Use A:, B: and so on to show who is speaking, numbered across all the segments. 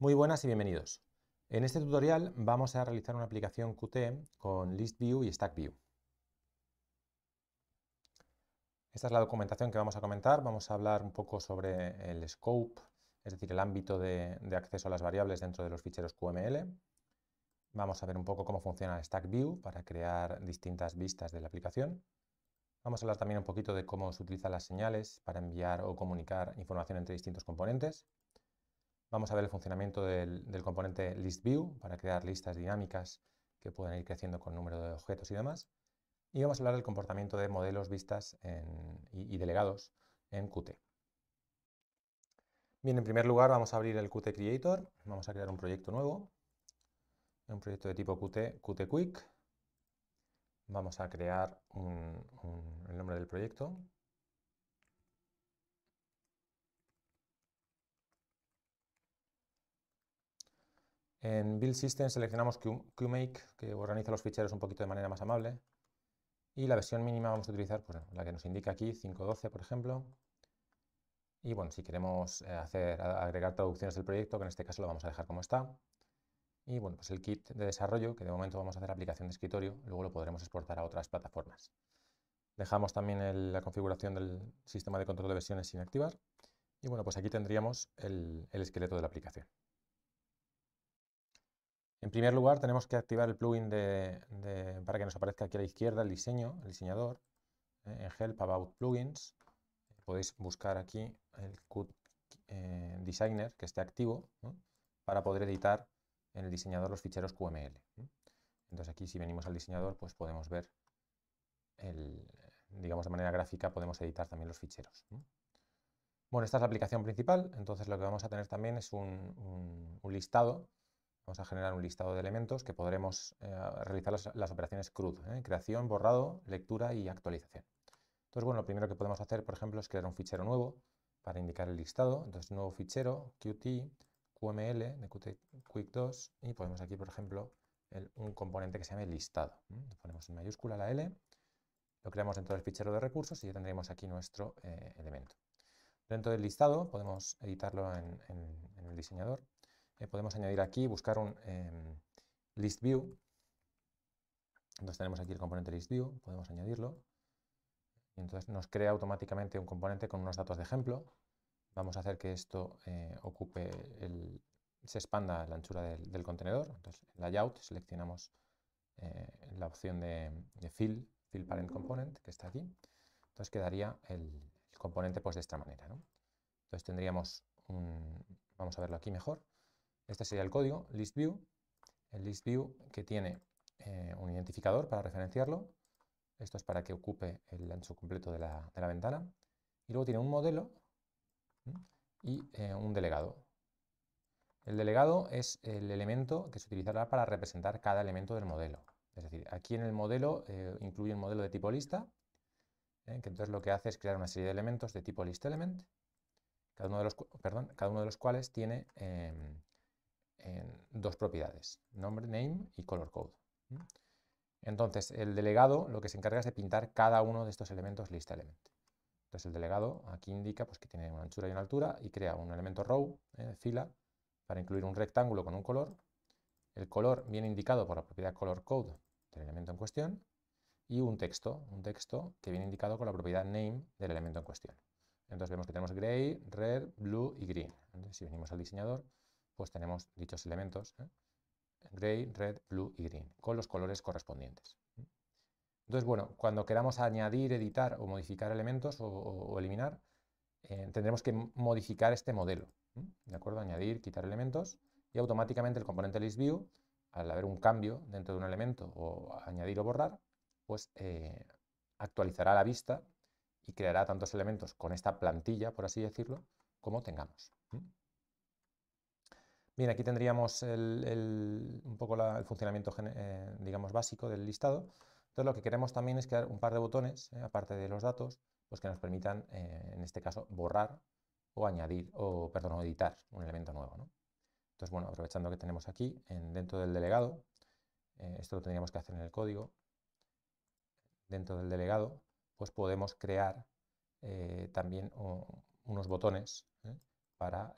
A: Muy buenas y bienvenidos. En este tutorial vamos a realizar una aplicación Qt con ListView y StackView. Esta es la documentación que vamos a comentar. Vamos a hablar un poco sobre el scope, es decir, el ámbito de, acceso a las variables dentro de los ficheros QML. Vamos a ver un poco cómo funciona StackView para crear distintas vistas de la aplicación. Vamos a hablar también un poquito de cómo se utilizan las señales para enviar o comunicar información entre distintos componentes. Vamos a ver el funcionamiento del, componente ListView para crear listas dinámicas que puedan ir creciendo con número de objetos y demás. Y vamos a hablar del comportamiento de modelos, vistas y, delegados en Qt. Bien, en primer lugar vamos a abrir el Qt Creator, vamos a crear un proyecto nuevo, un proyecto de tipo Qt, Qt Quick. Vamos a crear el nombre del proyecto, En Build System seleccionamos QMake, que organiza los ficheros un poquito de manera más amable. Y la versión mínima vamos a utilizar pues, la que nos indica aquí, 5.12 por ejemplo. Y bueno, si queremos eh, hacer, agregar traducciones del proyecto, que en este caso lo vamos a dejar como está. Y bueno, pues el kit de desarrollo, que de momento vamos a hacer aplicación de escritorio, luego lo podremos exportar a otras plataformas. Dejamos también la configuración del sistema de control de versiones sin activar. Y bueno, pues aquí tendríamos el esqueleto de la aplicación. En primer lugar, tenemos que activar el plugin de, para que nos aparezca aquí a la izquierda el diseño, el diseñador, eh, en Help About Plugins. Podéis buscar aquí el Cut eh, Designer que esté activo para poder editar en el diseñador los ficheros QML. Entonces aquí si venimos al diseñador, pues podemos ver, digamos de manera gráfica, podemos editar también los ficheros. Bueno, esta es la aplicación principal, entonces lo que vamos a tener también es un listado Vamos a generar un listado de elementos que podremos eh, realizar las, operaciones CRUD, ¿eh? creación, borrado, lectura y actualización. Entonces, bueno, lo primero que podemos hacer, por ejemplo, es crear un fichero nuevo para indicar el listado. Entonces, nuevo fichero, Qt, QML de Qt Quick 2 y ponemos aquí, por ejemplo, un componente que se llame listado. ponemos en mayúscula la L, lo creamos dentro del fichero de recursos y ya tendremos aquí nuestro eh, elemento. Dentro del listado podemos editarlo en el diseñador eh, podemos añadir aquí, buscar un em, list view. Entonces tenemos aquí el componente list view, podemos añadirlo. entonces nos crea automáticamente un componente con unos datos de ejemplo. Vamos a hacer que esto eh, ocupe el, se expanda la anchura del, contenedor. Entonces, en layout seleccionamos eh, la opción de, fill, fill parent component, que está aquí. Entonces quedaría el, componente pues, de esta manera. Entonces tendríamos un, vamos a verlo aquí mejor, este sería el código listView, el listView que tiene eh, un identificador para referenciarlo. Esto es para que ocupe el ancho completo de la, ventana. Y luego tiene un modelo y eh, un delegado. El delegado es el elemento que se utilizará para representar cada elemento del modelo. Es decir, aquí en el modelo eh, incluye un modelo de tipo lista, que entonces lo que hace es crear una serie de elementos de tipo listElement, cada uno de los, perdón, cada uno de los cuales tiene em, en dos propiedades, nombre, name y color code. Entonces, el delegado lo que se encarga es de pintar cada uno de estos elementos lista element. Entonces, el delegado aquí indica pues, que tiene una anchura y una altura y crea un elemento row, eh, fila, para incluir un rectángulo con un color. El color viene indicado por la propiedad color code del elemento en cuestión y un texto, un texto que viene indicado con la propiedad name del elemento en cuestión. Entonces vemos que tenemos gray, red, blue y green. si venimos al diseñador, pues tenemos dichos elementos, ¿eh? gray, red, blue y green, con los colores correspondientes. ¿eh? Entonces, bueno, cuando queramos añadir, editar o modificar elementos o, eliminar, eh, tendremos que modificar este modelo. ¿De acuerdo? Añadir, quitar elementos y automáticamente el componente listView, al haber un cambio dentro de un elemento o añadir o borrar, pues actualizará la vista y creará tantos elementos con esta plantilla, por así decirlo, como tengamos. Bien, aquí tendríamos un poco el funcionamiento, eh, digamos, básico del listado. Entonces lo que queremos también es crear un par de botones, eh, aparte de los datos, pues que nos permitan, eh, en este caso, borrar o añadir, o perdón, editar un elemento nuevo. Entonces, bueno, aprovechando que tenemos aquí, en, dentro del delegado, esto lo tendríamos que hacer en el código, dentro del delegado, pues podemos crear también unos botones para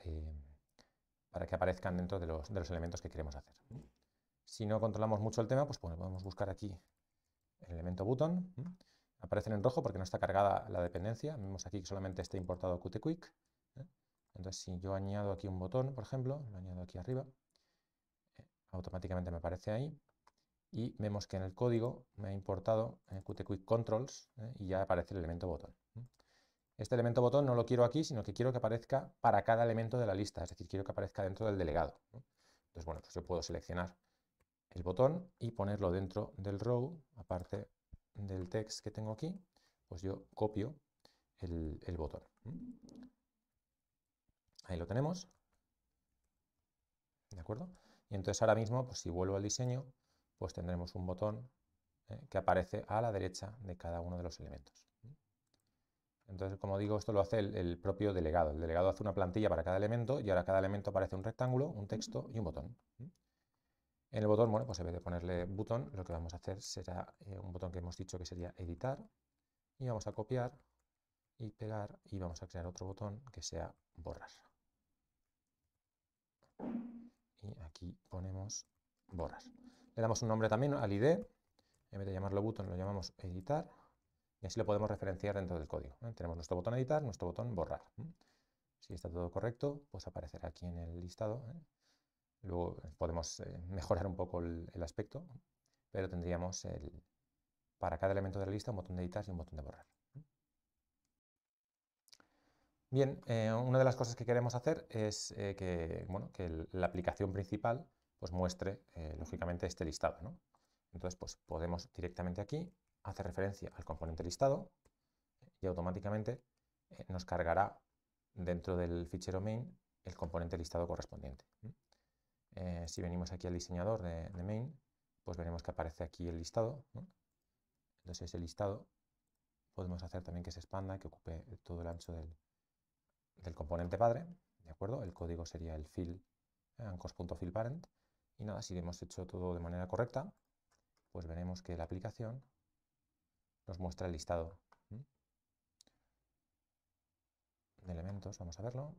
A: para que aparezcan dentro de los, elementos que queremos hacer. Si no controlamos mucho el tema, pues podemos buscar aquí el elemento button. Aparecen en rojo porque no está cargada la dependencia. Vemos aquí que solamente está importado Qtquick. ¿eh? Entonces, si yo añado aquí un botón, por ejemplo, lo añado aquí arriba, eh, automáticamente me aparece ahí. Y vemos que en el código me ha importado eh, Qtquick controls y ya aparece el elemento botón este elemento botón no lo quiero aquí, sino que quiero que aparezca para cada elemento de la lista, es decir, quiero que aparezca dentro del delegado. Entonces, bueno, pues yo puedo seleccionar el botón y ponerlo dentro del row, aparte del text que tengo aquí, pues yo copio el, botón. Ahí lo tenemos. ¿De acuerdo? Y entonces ahora mismo, pues si vuelvo al diseño, pues tendremos un botón ¿eh? que aparece a la derecha de cada uno de los elementos. Entonces, como digo, esto lo hace el, propio delegado. El delegado hace una plantilla para cada elemento y ahora cada elemento aparece un rectángulo, un texto y un botón. En el botón, bueno, pues en vez de ponerle botón, lo que vamos a hacer será eh, un botón que hemos dicho que sería editar. Y vamos a copiar y pegar y vamos a crear otro botón que sea borrar. Y aquí ponemos borrar. Le damos un nombre también al ID. En vez de llamarlo button, lo llamamos editar y así lo podemos referenciar dentro del código. ¿eh? Tenemos nuestro botón editar, nuestro botón borrar. Si está todo correcto, pues aparecerá aquí en el listado. ¿eh? Luego eh, podemos mejorar un poco el, aspecto, pero tendríamos el, para cada elemento de la lista un botón de editar y un botón de borrar. Bien, una de las cosas que queremos hacer es que, la aplicación principal pues muestre, lógicamente, este listado. Entonces, pues podemos directamente aquí hace referencia al componente listado y automáticamente eh, nos cargará dentro del fichero main el componente listado correspondiente. Eh, si venimos aquí al diseñador de, main, pues veremos que aparece aquí el listado. Entonces ese listado podemos hacer también que se expanda, que ocupe todo el ancho del, componente padre. ¿De acuerdo? El código sería el fill, eh, ancos.fillparent. Y nada, si hemos hecho todo de manera correcta, pues veremos que la aplicación nos muestra el listado de elementos. Vamos a verlo.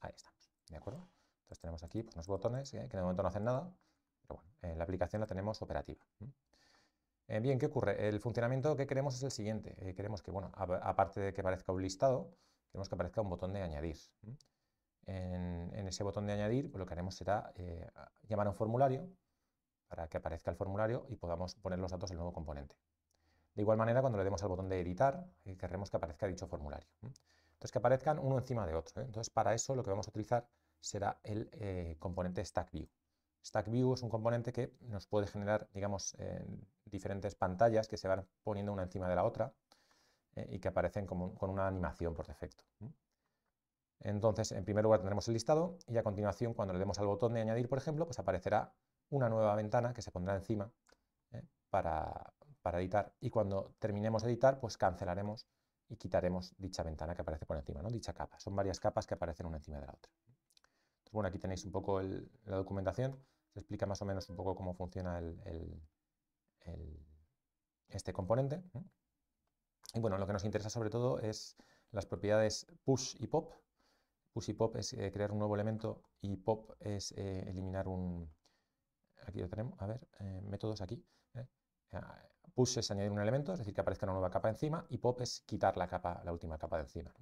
A: Ahí estamos, ¿de acuerdo? Entonces tenemos aquí pues, unos botones ¿eh? que de momento no hacen nada, pero bueno, eh, la aplicación la tenemos operativa. Eh, bien, ¿qué ocurre? El funcionamiento que queremos es el siguiente. queremos que, bueno, aparte de que aparezca un listado, queremos que aparezca un botón de añadir. En, ese botón de añadir pues, lo que haremos será llamar a un formulario para que aparezca el formulario y podamos poner los datos del nuevo componente. De igual manera, cuando le demos al botón de editar, queremos eh, querremos que aparezca dicho formulario. Entonces, que aparezcan uno encima de otro. ¿eh? Entonces, para eso lo que vamos a utilizar será el eh, componente stack view. Stack view es un componente que nos puede generar, digamos, diferentes pantallas que se van poniendo una encima de la otra y que aparecen con una animación por defecto. Entonces, en primer lugar tendremos el listado y a continuación, cuando le demos al botón de añadir, por ejemplo, pues aparecerá una nueva ventana que se pondrá encima para, para editar y cuando terminemos de editar, pues cancelaremos y quitaremos dicha ventana que aparece por encima, ¿no? dicha capa. Son varias capas que aparecen una encima de la otra. bueno, aquí tenéis un poco la documentación, se explica más o menos un poco cómo funciona el, este componente. Y bueno, lo que nos interesa sobre todo es las propiedades push y pop. Push y pop es eh, crear un nuevo elemento y pop es eh, eliminar un... Aquí lo tenemos, a ver, eh, métodos aquí ah, Push es añadir un elemento, es decir, que aparezca una nueva capa encima, y pop es quitar la, capa, la última capa de encima.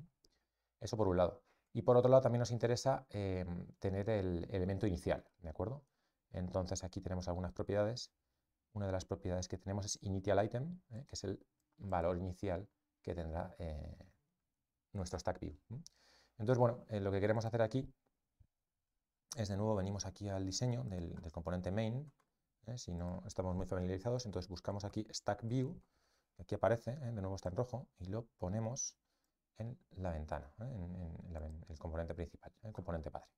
A: Eso por un lado. Y por otro lado también nos interesa em, tener el elemento inicial, ¿de acuerdo? Entonces aquí tenemos algunas propiedades. Una de las propiedades que tenemos es InitialItem, ¿eh? que es el valor inicial que tendrá eh, nuestro stack view. Entonces, bueno, eh, lo que queremos hacer aquí es de nuevo, venimos aquí al diseño del componente main, ¿eh? si no estamos muy familiarizados, entonces buscamos aquí Stack View, que aquí aparece, ¿eh? de nuevo está en rojo, y lo ponemos en la ventana, ¿eh? en, el componente principal, el componente padre.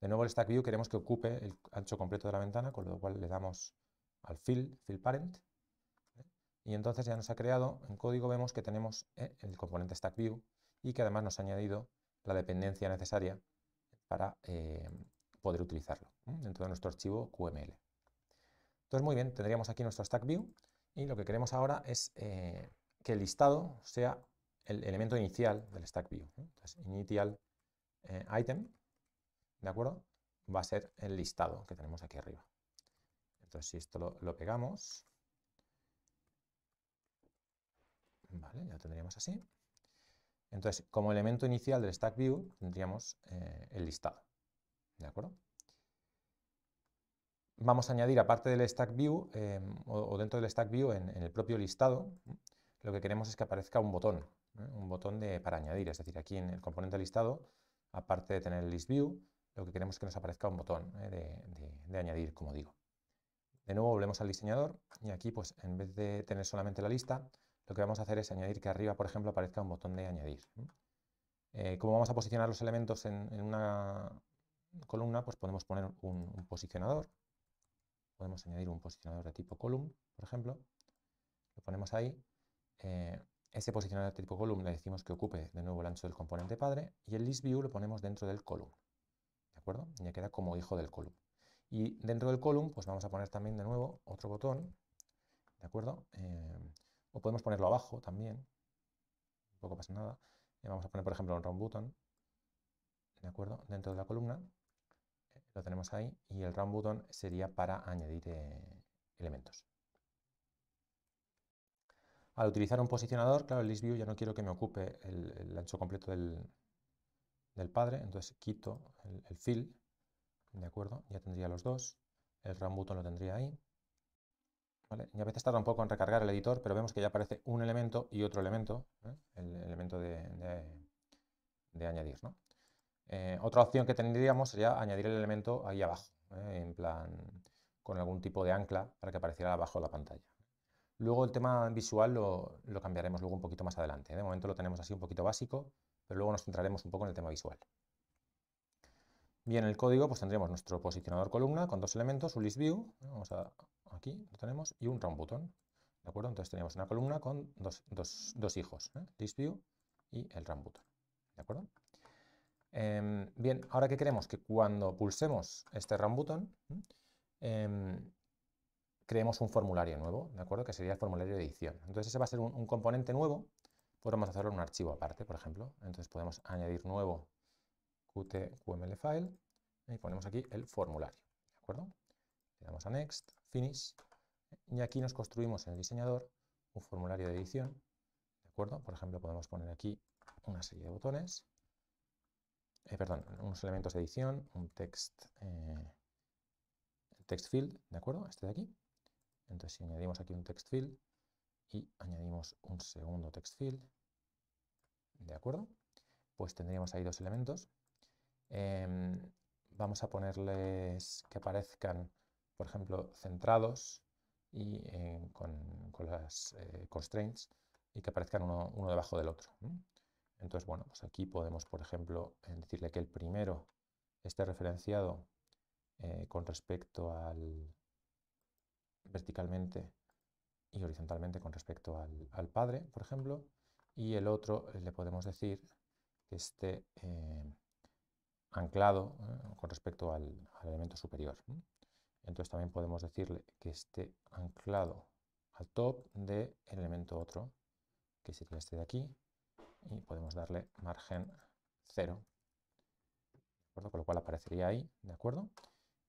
A: De nuevo el Stack View queremos que ocupe el ancho completo de la ventana, con lo cual le damos al Fill, Fill Parent, y entonces ya nos ha creado, en código vemos que tenemos el componente Stack View y que además nos ha añadido la dependencia necesaria para poder utilizarlo dentro de nuestro archivo QML. Entonces, muy bien, tendríamos aquí nuestro stack view y lo que queremos ahora es eh, que el listado sea el elemento inicial del stack view. Entonces, initial eh, item, ¿de acuerdo? Va a ser el listado que tenemos aquí arriba. Entonces, si esto lo, pegamos, vale, ya lo tendríamos así. Entonces, como elemento inicial del stack view, tendríamos eh, el listado, ¿de acuerdo? vamos a añadir, aparte del Stack View em, o, dentro del Stack View en, el propio listado, lo que queremos es que aparezca un botón, ¿eh? un botón de, para añadir. Es decir, aquí en el componente listado, aparte de tener el list view, lo que queremos es que nos aparezca un botón ¿eh? de, añadir, como digo. De nuevo volvemos al diseñador y aquí, pues, en vez de tener solamente la lista, lo que vamos a hacer es añadir que arriba, por ejemplo, aparezca un botón de añadir. Eh, como vamos a posicionar los elementos en, una columna, pues podemos poner un posicionador podemos añadir un posicionador de tipo column, por ejemplo. Lo ponemos ahí. Eh, ese posicionador de tipo column le decimos que ocupe de nuevo el ancho del componente padre y el list view lo ponemos dentro del column. ¿De acuerdo? Ya queda como hijo del column. Y dentro del column, pues vamos a poner también de nuevo otro botón. ¿De acuerdo? Eh, o podemos ponerlo abajo también. poco pasa nada. le eh, vamos a poner, por ejemplo, un round button. ¿De acuerdo? Dentro de la columna lo tenemos ahí, y el round sería para añadir eh, elementos. Al utilizar un posicionador, claro, el ListView, ya no quiero que me ocupe el, ancho completo del, padre, entonces quito el, fill, ¿de acuerdo? Ya tendría los dos, el round lo tendría ahí. Y a veces tarda un poco en recargar el editor, pero vemos que ya aparece un elemento y otro elemento, ¿eh? el elemento de, de añadir, ¿no? Eh, otra opción que tendríamos sería añadir el elemento ahí abajo, ¿eh? en plan con algún tipo de ancla para que apareciera abajo de la pantalla. Luego el tema visual lo, cambiaremos luego un poquito más adelante. ¿eh? De momento lo tenemos así un poquito básico, pero luego nos centraremos un poco en el tema visual. Bien, el código pues tendremos nuestro posicionador columna con dos elementos, un list view, vamos aquí lo tenemos, y un run button. ¿De acuerdo? Entonces tenemos una columna con dos, hijos, ListView list view y el round button. ¿De acuerdo? Em, bien, ahora que queremos que cuando pulsemos este run button, em, creemos un formulario nuevo, ¿de acuerdo? Que sería el formulario de edición. Entonces ese va a ser un, componente nuevo, podemos hacerlo en un archivo aparte, por ejemplo. Entonces podemos añadir nuevo qt.qml file y ponemos aquí el formulario, ¿de acuerdo? Le damos a Next, Finish, y aquí nos construimos en el diseñador un formulario de edición, ¿de acuerdo? Por ejemplo, podemos poner aquí una serie de botones, eh, perdón, unos elementos de edición, un text, eh, text field, ¿de acuerdo? Este de aquí. Entonces, si añadimos aquí un text field y añadimos un segundo text field, ¿de acuerdo? Pues tendríamos ahí dos elementos. Em, vamos a ponerles que aparezcan, por ejemplo, centrados y eh, con, las eh, constraints y que aparezcan uno, debajo del otro. Entonces, bueno, pues aquí podemos, por ejemplo, eh, decirle que el primero esté referenciado eh, con respecto al verticalmente y horizontalmente con respecto al, padre, por ejemplo, y el otro eh, le podemos decir que esté anclado con respecto al, elemento superior. Entonces también podemos decirle que esté anclado al top del elemento otro, que sería este de aquí, y podemos darle margen cero ¿de acuerdo? Con lo cual aparecería ahí, ¿de acuerdo?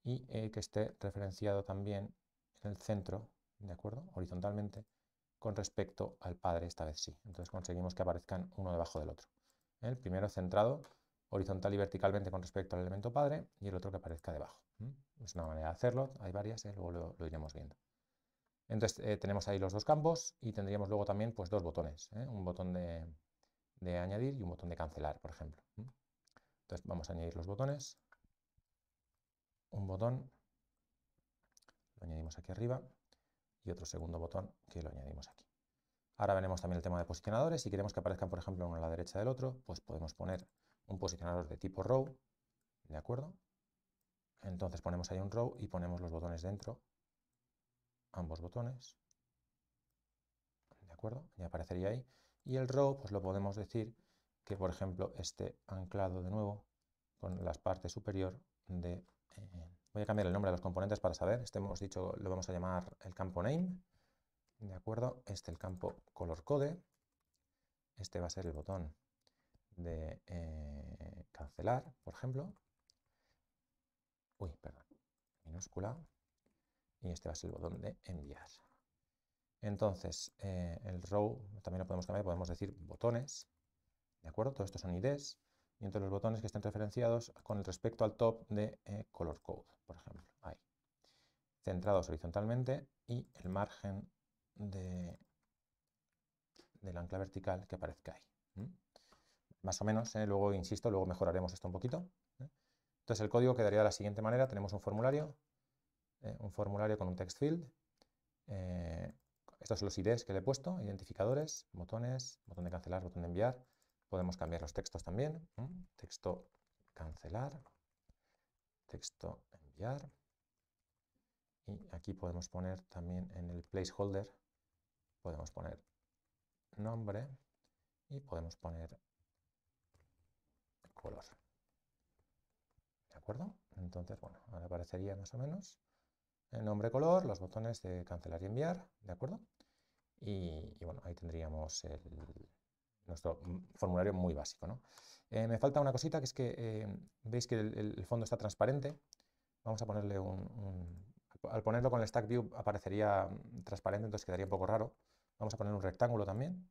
A: Y eh, que esté referenciado también en el centro, ¿de acuerdo? Horizontalmente con respecto al padre, esta vez sí. Entonces conseguimos que aparezcan uno debajo del otro. El primero centrado horizontal y verticalmente con respecto al elemento padre y el otro que aparezca debajo. Es una manera de hacerlo, hay varias, ¿eh? luego lo, iremos viendo. Entonces eh, tenemos ahí los dos campos y tendríamos luego también pues, dos botones, un botón de, de añadir y un botón de cancelar, por ejemplo. Entonces vamos a añadir los botones. Un botón, lo añadimos aquí arriba, y otro segundo botón que lo añadimos aquí. Ahora veremos también el tema de posicionadores. Si queremos que aparezcan, por ejemplo, uno a la derecha del otro, pues podemos poner un posicionador de tipo row, ¿de acuerdo? Entonces ponemos ahí un row y ponemos los botones dentro, ambos botones, ¿de acuerdo? Y aparecería ahí. Y el row, pues lo podemos decir que, por ejemplo, esté anclado de nuevo con las partes superior de... Eh, voy a cambiar el nombre de los componentes para saber. Este hemos dicho, lo vamos a llamar el campo name. ¿De acuerdo? Este el campo color code. Este va a ser el botón de eh, cancelar, por ejemplo. Uy, perdón. Minúscula. Y este va a ser el botón de enviar. Entonces, eh, el row también lo podemos cambiar, podemos decir botones, ¿de acuerdo? Todos estos son IDs, y entonces los botones que estén referenciados con respecto al top de eh, color code, por ejemplo, ahí. Centrados horizontalmente y el margen de, del ancla vertical que aparezca ahí. Más o menos, eh, luego, insisto, luego mejoraremos esto un poquito. Entonces el código quedaría de la siguiente manera, tenemos un formulario, un formulario con un text field, estos son los IDs que le he puesto, identificadores, botones, botón de cancelar, botón de enviar. Podemos cambiar los textos también. Texto cancelar, texto enviar. Y aquí podemos poner también en el placeholder, podemos poner nombre y podemos poner color. ¿De acuerdo? Entonces, bueno, ahora aparecería más o menos nombre color, los botones de cancelar y enviar, ¿de acuerdo? Y, bueno, ahí tendríamos nuestro formulario muy básico, ¿no? Eh, me falta una cosita, que es que eh, veis que el, fondo está transparente. Vamos a ponerle un, Al ponerlo con el stack view aparecería mm, transparente, entonces quedaría un poco raro. Vamos a poner un rectángulo también.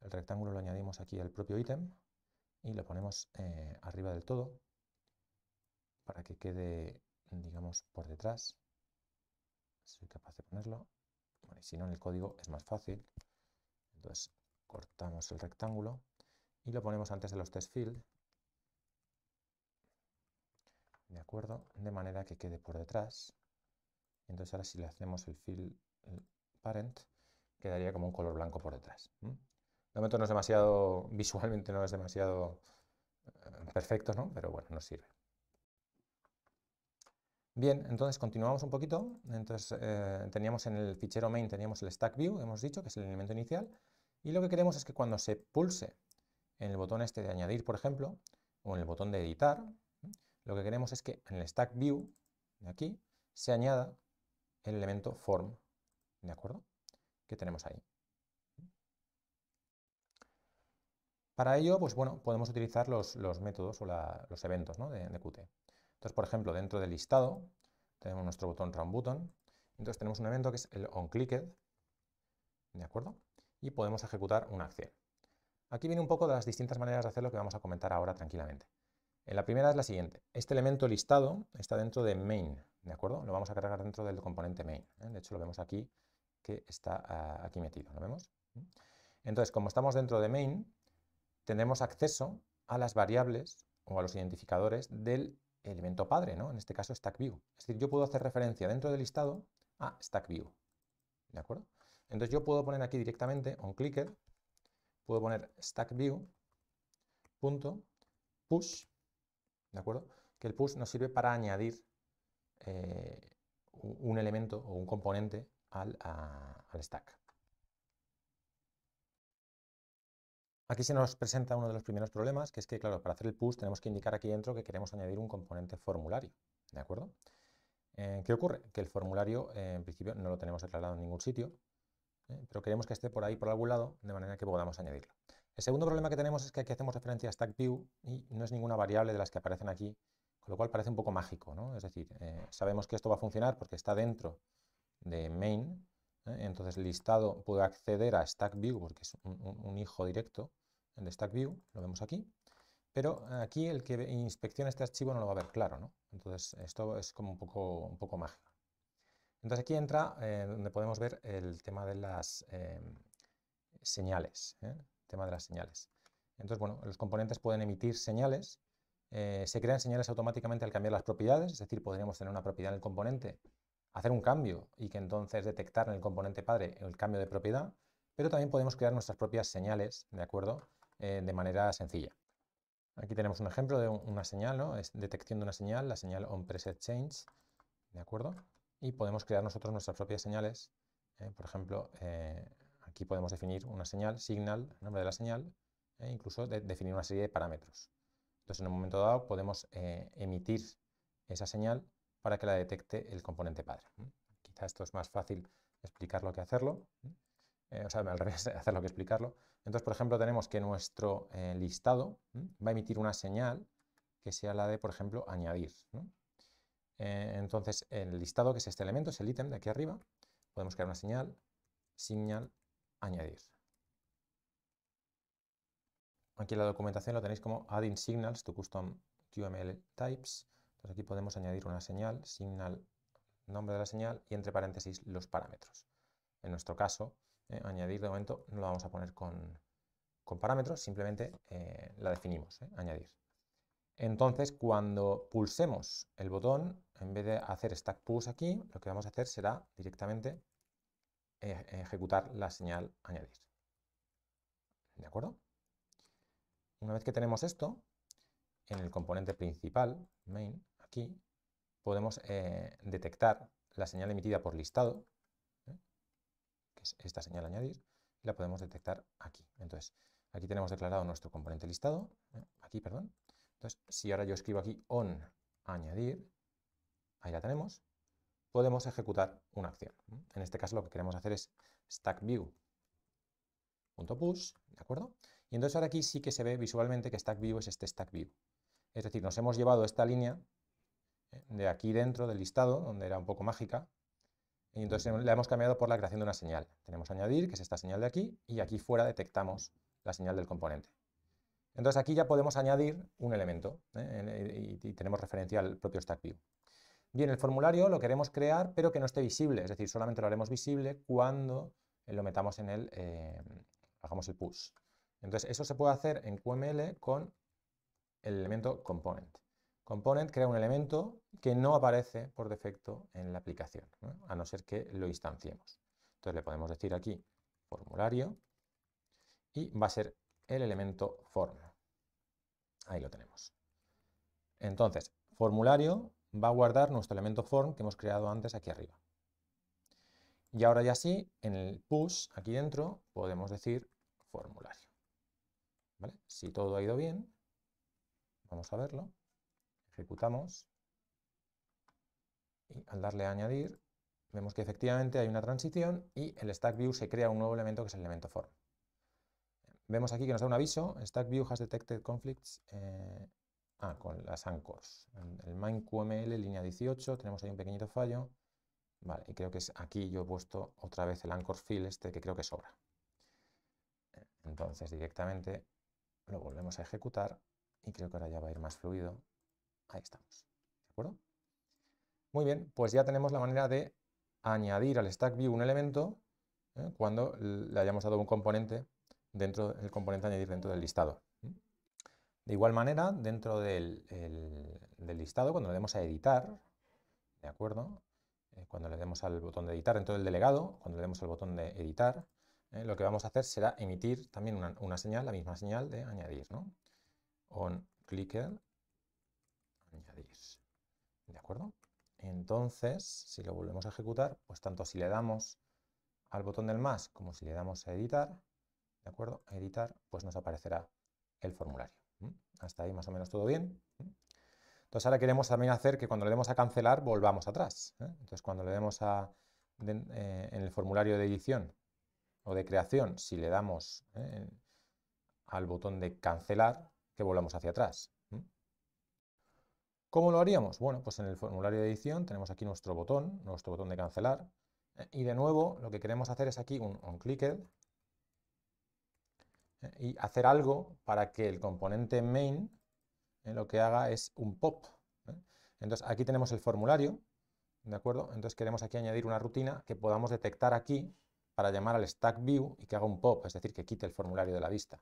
A: El rectángulo lo añadimos aquí al propio ítem y lo ponemos eh, arriba del todo para que quede, digamos, por detrás soy capaz de ponerlo. Bueno, y si no, en el código es más fácil. Entonces cortamos el rectángulo y lo ponemos antes de los test field. De acuerdo, de manera que quede por detrás. Entonces ahora si le hacemos el fill parent, quedaría como un color blanco por detrás. De momento no es demasiado, visualmente no es demasiado eh, perfecto, ¿no? Pero bueno, nos sirve. Bien, entonces continuamos un poquito. Entonces eh, teníamos en el fichero main, teníamos el stack view, hemos dicho, que es el elemento inicial. Y lo que queremos es que cuando se pulse en el botón este de añadir, por ejemplo, o en el botón de editar, lo que queremos es que en el stack view, de aquí, se añada el elemento form, ¿de acuerdo? Que tenemos ahí. Para ello, pues bueno, podemos utilizar los, métodos o los eventos de, de Qt. Entonces, por ejemplo, dentro del listado tenemos nuestro botón Round Button. Entonces tenemos un evento que es el OnClicked, ¿de acuerdo? Y podemos ejecutar una acción. Aquí viene un poco de las distintas maneras de hacer lo que vamos a comentar ahora tranquilamente. En la primera es la siguiente. Este elemento listado está dentro de main, ¿de acuerdo? Lo vamos a cargar dentro del componente main. ¿eh? De hecho, lo vemos aquí que está ah, aquí metido, ¿lo vemos? Entonces, como estamos dentro de main, tenemos acceso a las variables o a los identificadores del elemento padre, ¿no? En este caso StackView. Es decir, yo puedo hacer referencia dentro del listado a StackView. ¿De acuerdo? Entonces yo puedo poner aquí directamente un clicker, puedo poner StackView.push, ¿de acuerdo? Que el push nos sirve para añadir eh, un elemento o un componente al, al stack. Aquí se nos presenta uno de los primeros problemas, que es que, claro, para hacer el push tenemos que indicar aquí dentro que queremos añadir un componente formulario, ¿de acuerdo? Eh, ¿Qué ocurre? Que el formulario, eh, en principio, no lo tenemos aclarado en ningún sitio, ¿eh? pero queremos que esté por ahí, por algún lado, de manera que podamos añadirlo. El segundo problema que tenemos es que aquí hacemos referencia a StackView y no es ninguna variable de las que aparecen aquí, con lo cual parece un poco mágico, ¿no? Es decir, sabemos que esto va a funcionar porque está dentro de main, ¿eh? Entonces listado puede acceder a StackView porque es un, hijo directo de StackView, lo vemos aquí. Pero aquí el que inspecciona este archivo no lo va a ver claro, ¿no? Entonces esto es como un poco, mágico. Entonces aquí entra eh, donde podemos ver el tema de las eh, señales, tema de las señales. Entonces, bueno, los componentes pueden emitir señales, se crean señales automáticamente al cambiar las propiedades, es decir, podríamos tener una propiedad en el componente hacer un cambio y que entonces detectar en el componente padre el cambio de propiedad, pero también podemos crear nuestras propias señales, ¿de acuerdo? Eh, de manera sencilla. Aquí tenemos un ejemplo de una señal, ¿no? Es de una señal, la señal on preset change, ¿de acuerdo? Y podemos crear nosotros nuestras propias señales. ¿eh? Por ejemplo, eh, aquí podemos definir una señal, signal, nombre de la señal, e incluso definir una serie de parámetros. Entonces, en un momento dado podemos emitir esa señal para que la detecte el componente padre. Quizá esto es más fácil explicarlo que hacerlo, eh, o sea, al revés, hacerlo que explicarlo. Entonces, por ejemplo, tenemos que nuestro eh, listado va a emitir una señal que sea la de, por ejemplo, añadir. Eh, entonces, el listado, que es este elemento, es el ítem de aquí arriba, podemos crear una señal, señal, añadir. Aquí en la documentación lo tenéis como adding signals to custom QML types aquí podemos añadir una señal, signal, nombre de la señal y entre paréntesis los parámetros. En nuestro caso, eh, añadir de momento no lo vamos a poner con, parámetros, simplemente eh, la definimos, eh, añadir. Entonces, cuando pulsemos el botón, en vez de hacer stack push aquí, lo que vamos a hacer será directamente ejecutar la señal añadir. ¿De acuerdo? Una vez que tenemos esto, en el componente principal, main, aquí podemos eh, detectar la señal emitida por listado, ¿eh? que es esta señal añadir, y la podemos detectar aquí. Entonces, aquí tenemos declarado nuestro componente listado, ¿eh? aquí, perdón. Entonces, si ahora yo escribo aquí on añadir, ahí la tenemos, podemos ejecutar una acción. En este caso lo que queremos hacer es stack view push, ¿de acuerdo? Y entonces ahora aquí sí que se ve visualmente que stack view es este stack view. Es decir, nos hemos llevado esta línea de aquí dentro del listado, donde era un poco mágica, y entonces la hemos cambiado por la creación de una señal. Tenemos añadir, que es esta señal de aquí, y aquí fuera detectamos la señal del componente. Entonces aquí ya podemos añadir un elemento ¿eh? Eh, y, tenemos referencia al propio StackView. Bien, el formulario lo queremos crear, pero que no esté visible, es decir, solamente lo haremos visible cuando eh, lo metamos en el, hagamos el push. Entonces eso se puede hacer en QML con el elemento component. Component crea un elemento que no aparece por defecto en la aplicación, a no ser que lo instanciemos. Entonces le podemos decir aquí formulario y va a ser el elemento form. Ahí lo tenemos. Entonces, formulario va a guardar nuestro elemento form que hemos creado antes aquí arriba. Y ahora ya sí, en el push, aquí dentro, podemos decir formulario. Si todo ha ido bien, vamos a verlo. Ejecutamos. Y al darle a añadir, vemos que efectivamente hay una transición y el stack view se crea un nuevo elemento que es el elemento form. Vemos aquí que nos da un aviso, stack view has detected conflicts eh, ah, con las anchors. El main línea 18, tenemos ahí un pequeñito fallo. Vale, y creo que es aquí yo he puesto otra vez el anchor fill este que creo que sobra. Entonces directamente lo volvemos a ejecutar y creo que ahora ya va a ir más fluido. Ahí estamos. ¿De acuerdo? Muy bien, pues ya tenemos la manera de añadir al stack view un elemento ¿eh? cuando le hayamos dado un componente dentro del componente añadir dentro del listado. De igual manera, dentro del, listado, cuando le demos a editar, ¿de acuerdo? Eh, cuando le demos al botón de editar dentro del delegado, cuando le demos al botón de editar, ¿eh? lo que vamos a hacer será emitir también una, una señal, la misma señal de añadir, ¿no? On clicker ¿De acuerdo? Entonces, si lo volvemos a ejecutar, pues tanto si le damos al botón del más como si le damos a editar, ¿de acuerdo? A editar, pues nos aparecerá el formulario. ¿Mm? Hasta ahí más o menos todo bien. ¿Mm? Entonces ahora queremos también hacer que cuando le demos a cancelar volvamos atrás. ¿eh? Entonces cuando le demos a, eh, en el formulario de edición o de creación, si le damos ¿eh? al botón de cancelar, que volvamos hacia atrás. ¿Cómo lo haríamos? Bueno, pues en el formulario de edición tenemos aquí nuestro botón, nuestro botón de cancelar. Eh, y de nuevo, lo que queremos hacer es aquí un onClicked eh, y hacer algo para que el componente main eh, lo que haga es un pop. Entonces, aquí tenemos el formulario, ¿de acuerdo? Entonces, queremos aquí añadir una rutina que podamos detectar aquí para llamar al stack view y que haga un pop, es decir, que quite el formulario de la vista.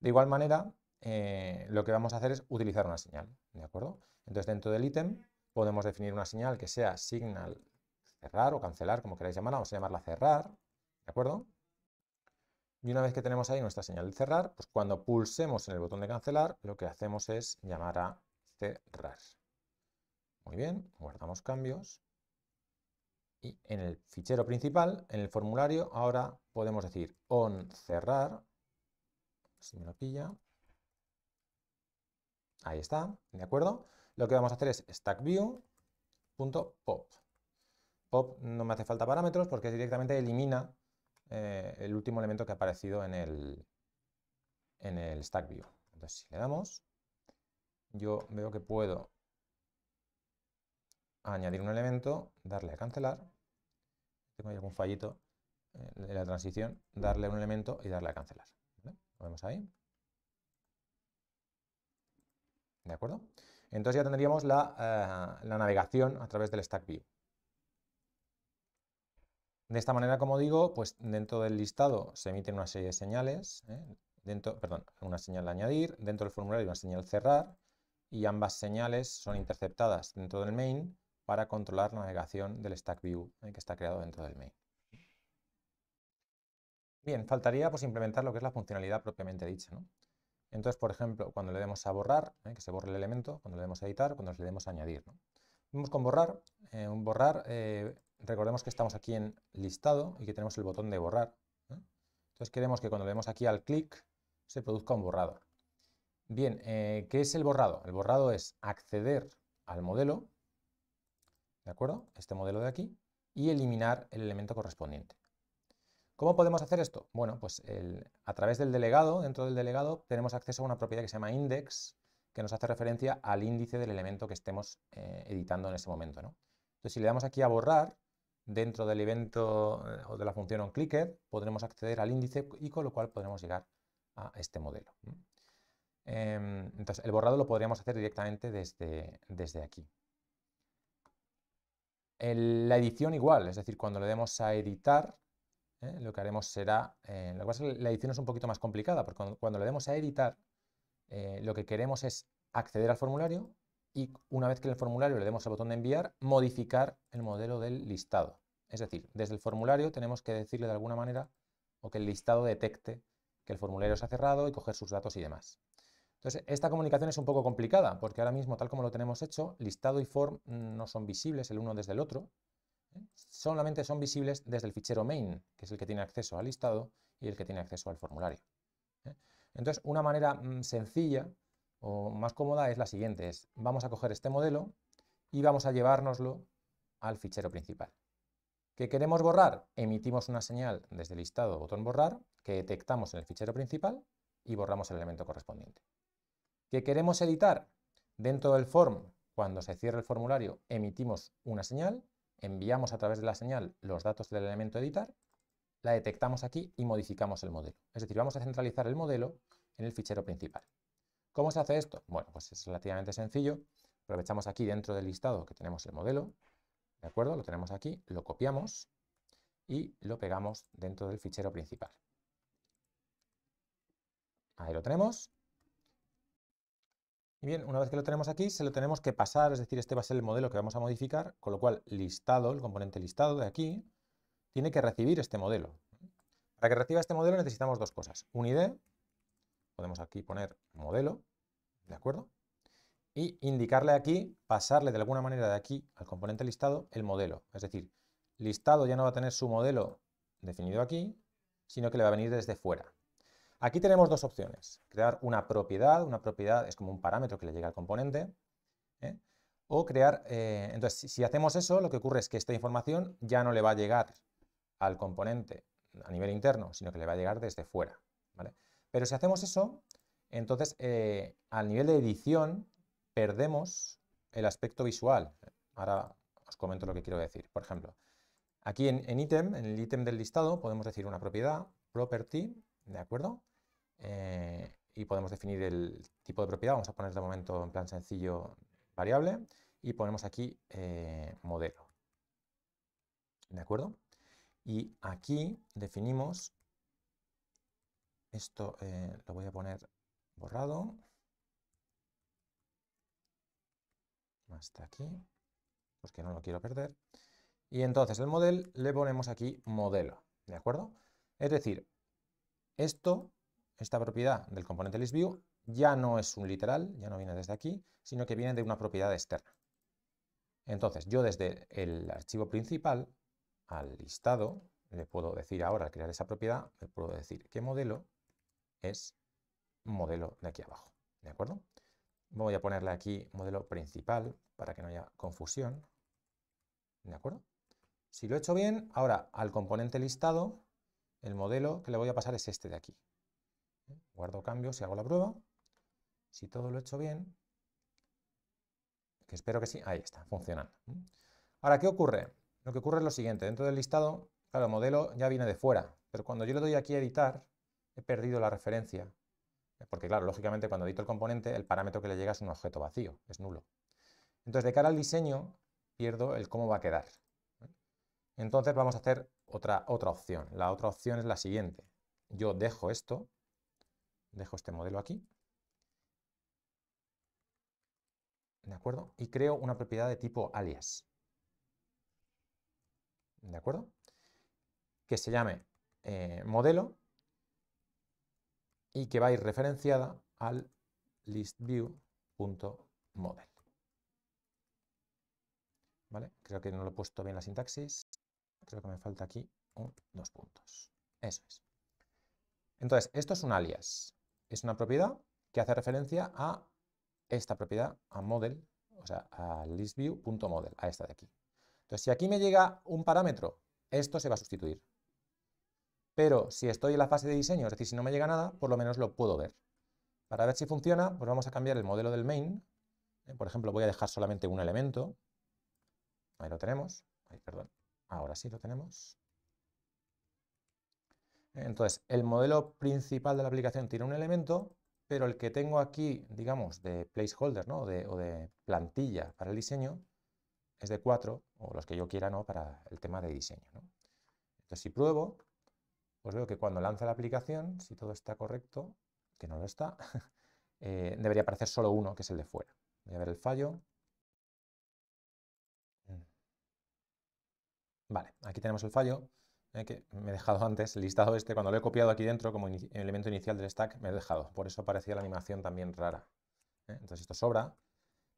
A: De igual manera, eh, lo que vamos a hacer es utilizar una señal, ¿de acuerdo? Entonces dentro del ítem podemos definir una señal que sea signal cerrar o cancelar, como queráis llamarla, vamos a llamarla cerrar, ¿de acuerdo? Y una vez que tenemos ahí nuestra señal de cerrar, pues cuando pulsemos en el botón de cancelar, lo que hacemos es llamar a cerrar. Muy bien, guardamos cambios. Y en el fichero principal, en el formulario, ahora podemos decir on cerrar, si me lo pilla, Ahí está, ¿de acuerdo? Lo que vamos a hacer es stackview.pop. Pop no me hace falta parámetros porque directamente elimina eh, el último elemento que ha aparecido en el, en el stack_view. Entonces, si le damos, yo veo que puedo añadir un elemento, darle a cancelar. Tengo ahí algún fallito en eh, la transición, darle un elemento y darle a cancelar. vemos ahí. ¿De acuerdo? Entonces ya tendríamos eh, la, navegación a través del Stack View. De esta manera, como digo, pues dentro del listado se emiten una serie de señales, ¿eh? dentro, perdón, una señal añadir, dentro del formulario una señal cerrar, y ambas señales son interceptadas dentro del main para controlar la navegación del stack view ¿eh? que está creado dentro del main. Bien, faltaría pues, implementar lo que es la funcionalidad propiamente dicha. ¿no? Entonces, por ejemplo, cuando le demos a borrar, ¿eh? que se borre el elemento, cuando le demos a editar, cuando le demos a añadir. Vamos con borrar. Eh, un borrar, eh, recordemos que estamos aquí en listado y que tenemos el botón de borrar. Entonces queremos que cuando le demos aquí al clic se produzca un borrado. Bien, ¿qué es el borrado? El borrado es acceder al modelo, ¿de acuerdo? Este modelo de aquí, y eliminar el elemento correspondiente. ¿Cómo podemos hacer esto? Bueno, pues a través del delegado, dentro del delegado, tenemos acceso a una propiedad que se llama index, que nos hace referencia al índice del elemento que estemos eh, editando en este momento. Entonces, si le damos aquí a borrar, dentro del evento eh, o de la función onClicker, podremos acceder al índice y con lo cual podremos llegar a este modelo. Em, entonces, el borrado lo podríamos hacer directamente desde, desde aquí. la edición igual, es decir, cuando le demos a editar, ¿eh? lo que haremos será, eh, lo que la edición es un poquito más complicada, porque cuando, le demos a editar, eh, lo que queremos es acceder al formulario y una vez que en el formulario le demos al botón de enviar, modificar el modelo del listado. Es decir, desde el formulario tenemos que decirle de alguna manera o que el listado detecte que el formulario se ha cerrado y coger sus datos y demás. Entonces, esta comunicación es un poco complicada, porque ahora mismo, tal como lo tenemos hecho, listado y form no son visibles el uno desde el otro, solamente son visibles desde el fichero main, que es el que tiene acceso al listado y el que tiene acceso al formulario. ¿eh? Entonces, una manera mm, sencilla o más cómoda es la siguiente, es vamos a coger este modelo y vamos a llevárnoslo al fichero principal. ¿Qué queremos borrar? Emitimos una señal desde el listado botón borrar que detectamos en el fichero principal y borramos el elemento correspondiente. ¿Qué queremos editar? Dentro del form, cuando se cierre el formulario, emitimos una señal enviamos a través de la señal los datos del elemento editar, la detectamos aquí y modificamos el modelo. Es decir, vamos a centralizar el modelo en el fichero principal. ¿Cómo se hace esto? Bueno, pues es relativamente sencillo. Aprovechamos aquí dentro del listado que tenemos el modelo, ¿de acuerdo? Lo tenemos aquí, lo copiamos y lo pegamos dentro del fichero principal. Ahí lo tenemos. Y bien, una vez que lo tenemos aquí, se lo tenemos que pasar, es decir, este va a ser el modelo que vamos a modificar, con lo cual listado, el componente listado de aquí, tiene que recibir este modelo. Para que reciba este modelo necesitamos dos cosas. Un ID, podemos aquí poner modelo, ¿de acuerdo? Y indicarle aquí, pasarle de alguna manera de aquí al componente listado el modelo. Es decir, listado ya no va a tener su modelo definido aquí, sino que le va a venir desde fuera. Aquí tenemos dos opciones. Crear una propiedad, una propiedad es como un parámetro que le llega al componente, ¿eh? o crear... Eh, entonces, si hacemos eso, lo que ocurre es que esta información ya no le va a llegar al componente a nivel interno, sino que le va a llegar desde fuera. Pero si hacemos eso, entonces eh, al nivel de edición perdemos el aspecto visual. Ahora os comento lo que quiero decir. Por ejemplo, aquí en ítem, en, en, el ítem del listado, podemos decir una propiedad, property, ¿de acuerdo? Eh, y podemos definir el tipo de propiedad. Vamos a poner de momento en plan sencillo variable y ponemos aquí eh, modelo. ¿De acuerdo? Y aquí definimos, esto eh, lo voy a poner borrado, hasta aquí, porque no lo quiero perder. Y entonces el model le ponemos aquí modelo, ¿de acuerdo? Es decir, esto esta propiedad del componente listView ya no es un literal, ya no viene desde aquí, sino que viene de una propiedad externa. Entonces, yo desde el archivo principal al listado, le puedo decir ahora, al crear esa propiedad, le puedo decir qué modelo es modelo de aquí abajo. ¿De acuerdo? Voy a ponerle aquí modelo principal para que no haya confusión. ¿De acuerdo? Si lo he hecho bien, ahora al componente listado, el modelo que le voy a pasar es este de aquí, Guardo cambios si hago la prueba. Si todo lo he hecho bien, que espero que sí, ahí está, funcionando. Ahora, ¿qué ocurre? Lo que ocurre es lo siguiente, dentro del listado, claro, el modelo ya viene de fuera, pero cuando yo le doy aquí a editar, he perdido la referencia, porque claro, lógicamente cuando edito el componente, el parámetro que le llega es un objeto vacío, es nulo. Entonces, de cara al diseño, pierdo el cómo va a quedar. Entonces vamos a hacer otra, otra opción. La otra opción es la siguiente. Yo dejo esto, Dejo este modelo aquí. ¿De acuerdo? Y creo una propiedad de tipo alias. ¿De acuerdo? Que se llame eh, modelo y que va a ir referenciada al listview.model. ¿Vale? Creo que no lo he puesto bien la sintaxis. Creo que me falta aquí dos puntos. Eso es. Entonces, esto es un alias es una propiedad que hace referencia a esta propiedad, a model, o sea, a listView.model, a esta de aquí. Entonces, si aquí me llega un parámetro, esto se va a sustituir. Pero si estoy en la fase de diseño, es decir, si no me llega nada, por lo menos lo puedo ver. Para ver si funciona, pues vamos a cambiar el modelo del main. Eh, por ejemplo, voy a dejar solamente un elemento. Ahí lo tenemos. Ahí, perdón. Ahora sí lo tenemos. Entonces, el modelo principal de la aplicación tiene un elemento, pero el que tengo aquí, digamos, de placeholder ¿no? o de plantilla para el diseño, es de cuatro, o los que yo quiera, ¿no? Para el tema de diseño, ¿no? Entonces, si pruebo, pues veo que cuando lanza la aplicación, si todo está correcto, que no lo está, eh, debería aparecer solo uno, que es el de fuera. Voy a ver el fallo. Mm. Vale, aquí tenemos el fallo. Eh, que me he dejado antes, listado este, cuando lo he copiado aquí dentro como elemento inicial del stack, me he dejado. Por eso aparecía la animación también rara. Eh. Entonces esto sobra.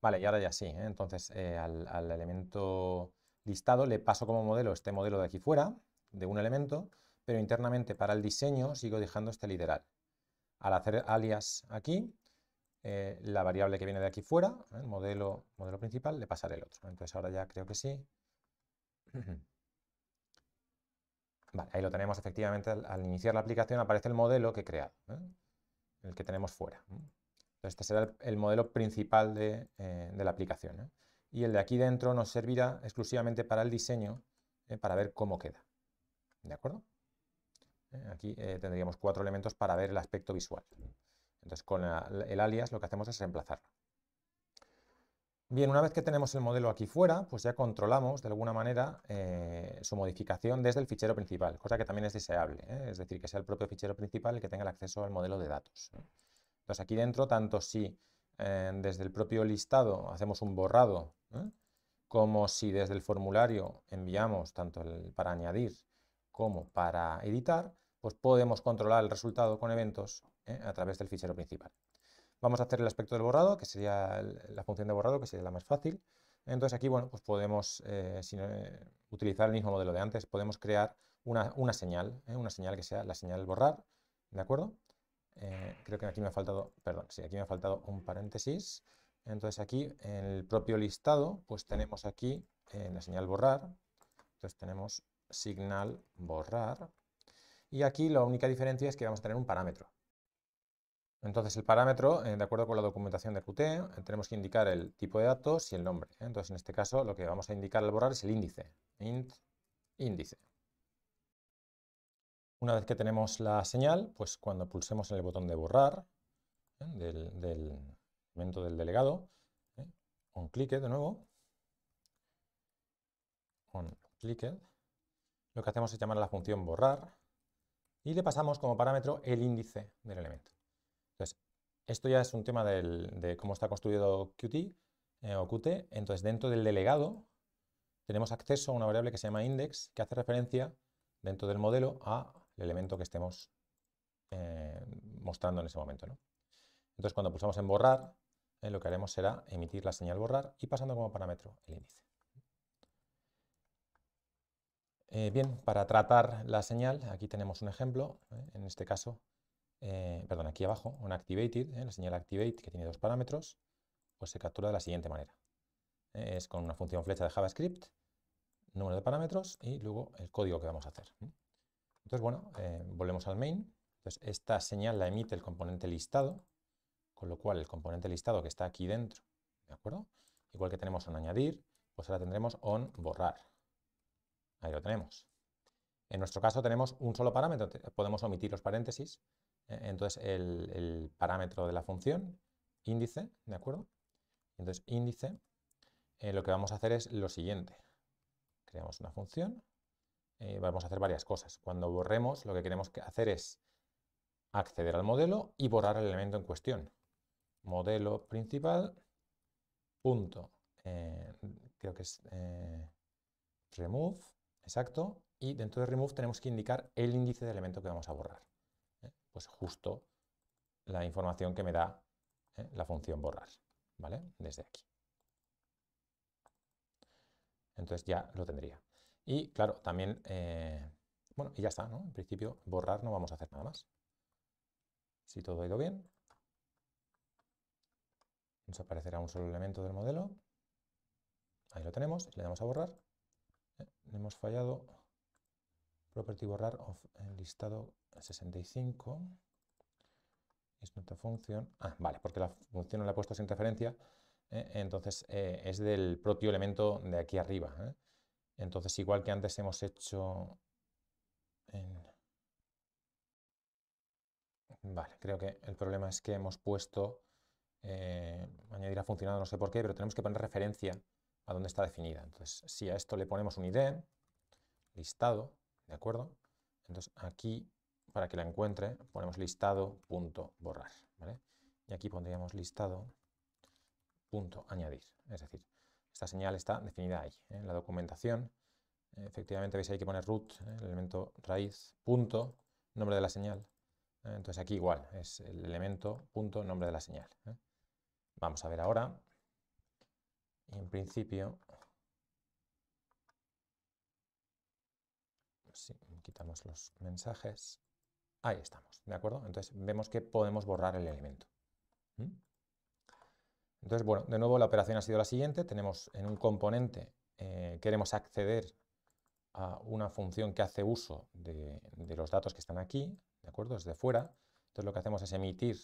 A: Vale, y ahora ya sí. Eh. Entonces al, al, elemento listado le paso como modelo este modelo de aquí fuera, de un elemento, pero internamente para el diseño sigo dejando este literal. Al hacer alias aquí, la variable que viene de aquí fuera, el modelo, modelo principal, le pasaré el otro. Entonces ahora ya creo que sí. ahí lo tenemos efectivamente, al, iniciar la aplicación aparece el modelo que he creado, ¿eh? el que tenemos fuera. este será el, modelo principal de, eh, la aplicación. ¿eh? Y el de aquí dentro nos servirá exclusivamente para el diseño, para ver cómo queda. ¿De acuerdo? Aquí tendríamos cuatro elementos para ver el aspecto visual. Entonces con el alias lo que hacemos es reemplazarlo. Bien, una vez que tenemos el modelo aquí fuera, pues ya controlamos de alguna manera eh, su modificación desde el fichero principal, cosa que también es deseable, ¿eh? es decir, que sea el propio fichero principal el que tenga el acceso al modelo de datos. Entonces aquí dentro, tanto si eh, desde el propio listado hacemos un borrado, como si desde el formulario enviamos tanto para añadir como para editar, pues podemos controlar el resultado con eventos a través del fichero principal. Vamos a hacer el aspecto del borrado, que sería la función de borrado, que sería la más fácil. Entonces aquí, bueno, pues podemos eh, eh, utilizar el mismo modelo de antes, podemos crear una, señal, eh, una señal que sea la señal borrar, ¿de acuerdo? creo que aquí me ha faltado, perdón, sí, aquí me ha faltado un paréntesis. Entonces aquí, en el propio listado, pues tenemos aquí la señal borrar, entonces tenemos signal borrar, y aquí la única diferencia es que vamos a tener un parámetro. Entonces el parámetro, eh, de acuerdo con la documentación de Qt, eh, tenemos que indicar el tipo de datos y el nombre. Entonces en este caso lo que vamos a indicar al borrar es el índice, int índice. Una vez que tenemos la señal, pues cuando pulsemos en el botón de borrar eh, del, elemento del delegado, un clic de nuevo, on lo que hacemos es llamar a la función borrar y le pasamos como parámetro el índice del elemento. Entonces, esto ya es un tema de cómo está construido Qt eh, o Entonces, dentro del delegado tenemos acceso a una variable que se llama index, que hace referencia dentro del modelo al elemento que estemos eh, mostrando en ese momento. Entonces, cuando pulsamos en borrar, eh, lo que haremos será emitir la señal borrar y pasando como parámetro el índice. bien, para tratar la señal, aquí tenemos un ejemplo, en este caso eh, perdón, aquí abajo, onActivated, activated, eh, la señal activate que tiene dos parámetros, pues se captura de la siguiente manera. Eh, es con una función flecha de JavaScript, número de parámetros y luego el código que vamos a hacer. Entonces, bueno, volvemos al main. Entonces, esta señal la emite el componente listado, con lo cual el componente listado que está aquí dentro, ¿de acuerdo? Igual que tenemos on añadir, pues ahora tendremos on borrar. Ahí lo tenemos. En nuestro caso tenemos un solo parámetro, podemos omitir los paréntesis, e, entonces el, parámetro de la función, índice, ¿de acuerdo? Entonces índice, eh, lo que vamos a hacer es lo siguiente. Creamos una función, eh, vamos a hacer varias cosas. Cuando borremos, lo que queremos hacer es acceder al modelo y borrar el elemento en cuestión. Modelo principal, punto, eh, creo que es remove, exacto, y dentro de remove tenemos que indicar el índice de elemento que vamos a borrar pues justo la información que me da ¿eh? la función borrar, ¿vale? Desde aquí. Entonces ya lo tendría. Y claro, también, eh, bueno, y ya está, ¿no? En principio, borrar no vamos a hacer nada más. Si todo ha ido bien, nos aparecerá un solo elemento del modelo. Ahí lo tenemos, le damos a borrar. ¿Eh? hemos fallado. Property borrar of, listado 65 es nuestra función. Ah, vale, porque la función no la he puesto sin referencia, ¿eh? entonces eh, es del propio elemento de aquí arriba. ¿eh? Entonces, igual que antes hemos hecho en... Vale, creo que el problema es que hemos puesto añadir a funcionado, no sé por qué, pero tenemos que poner referencia a dónde está definida. Entonces, si a esto le ponemos un ID, listado, ¿de acuerdo? Entonces, aquí para que la encuentre, ponemos listado.borrar. Y aquí pondríamos listado.añadir. Es decir, esta señal está definida ahí. En ¿eh? la documentación, efectivamente, veis hay que poner root, ¿eh? el elemento raíz, punto, nombre de la señal. ¿eh? Entonces aquí igual, es el elemento, punto, nombre de la señal. Vamos a ver ahora. en principio... quitamos los mensajes. Ahí estamos, ¿de acuerdo? Entonces vemos que podemos borrar el elemento. Entonces, bueno, de nuevo la operación ha sido la siguiente. Tenemos en un componente, eh, queremos acceder a una función que hace uso de, los datos que están aquí, ¿de acuerdo? Desde fuera. Entonces lo que hacemos es emitir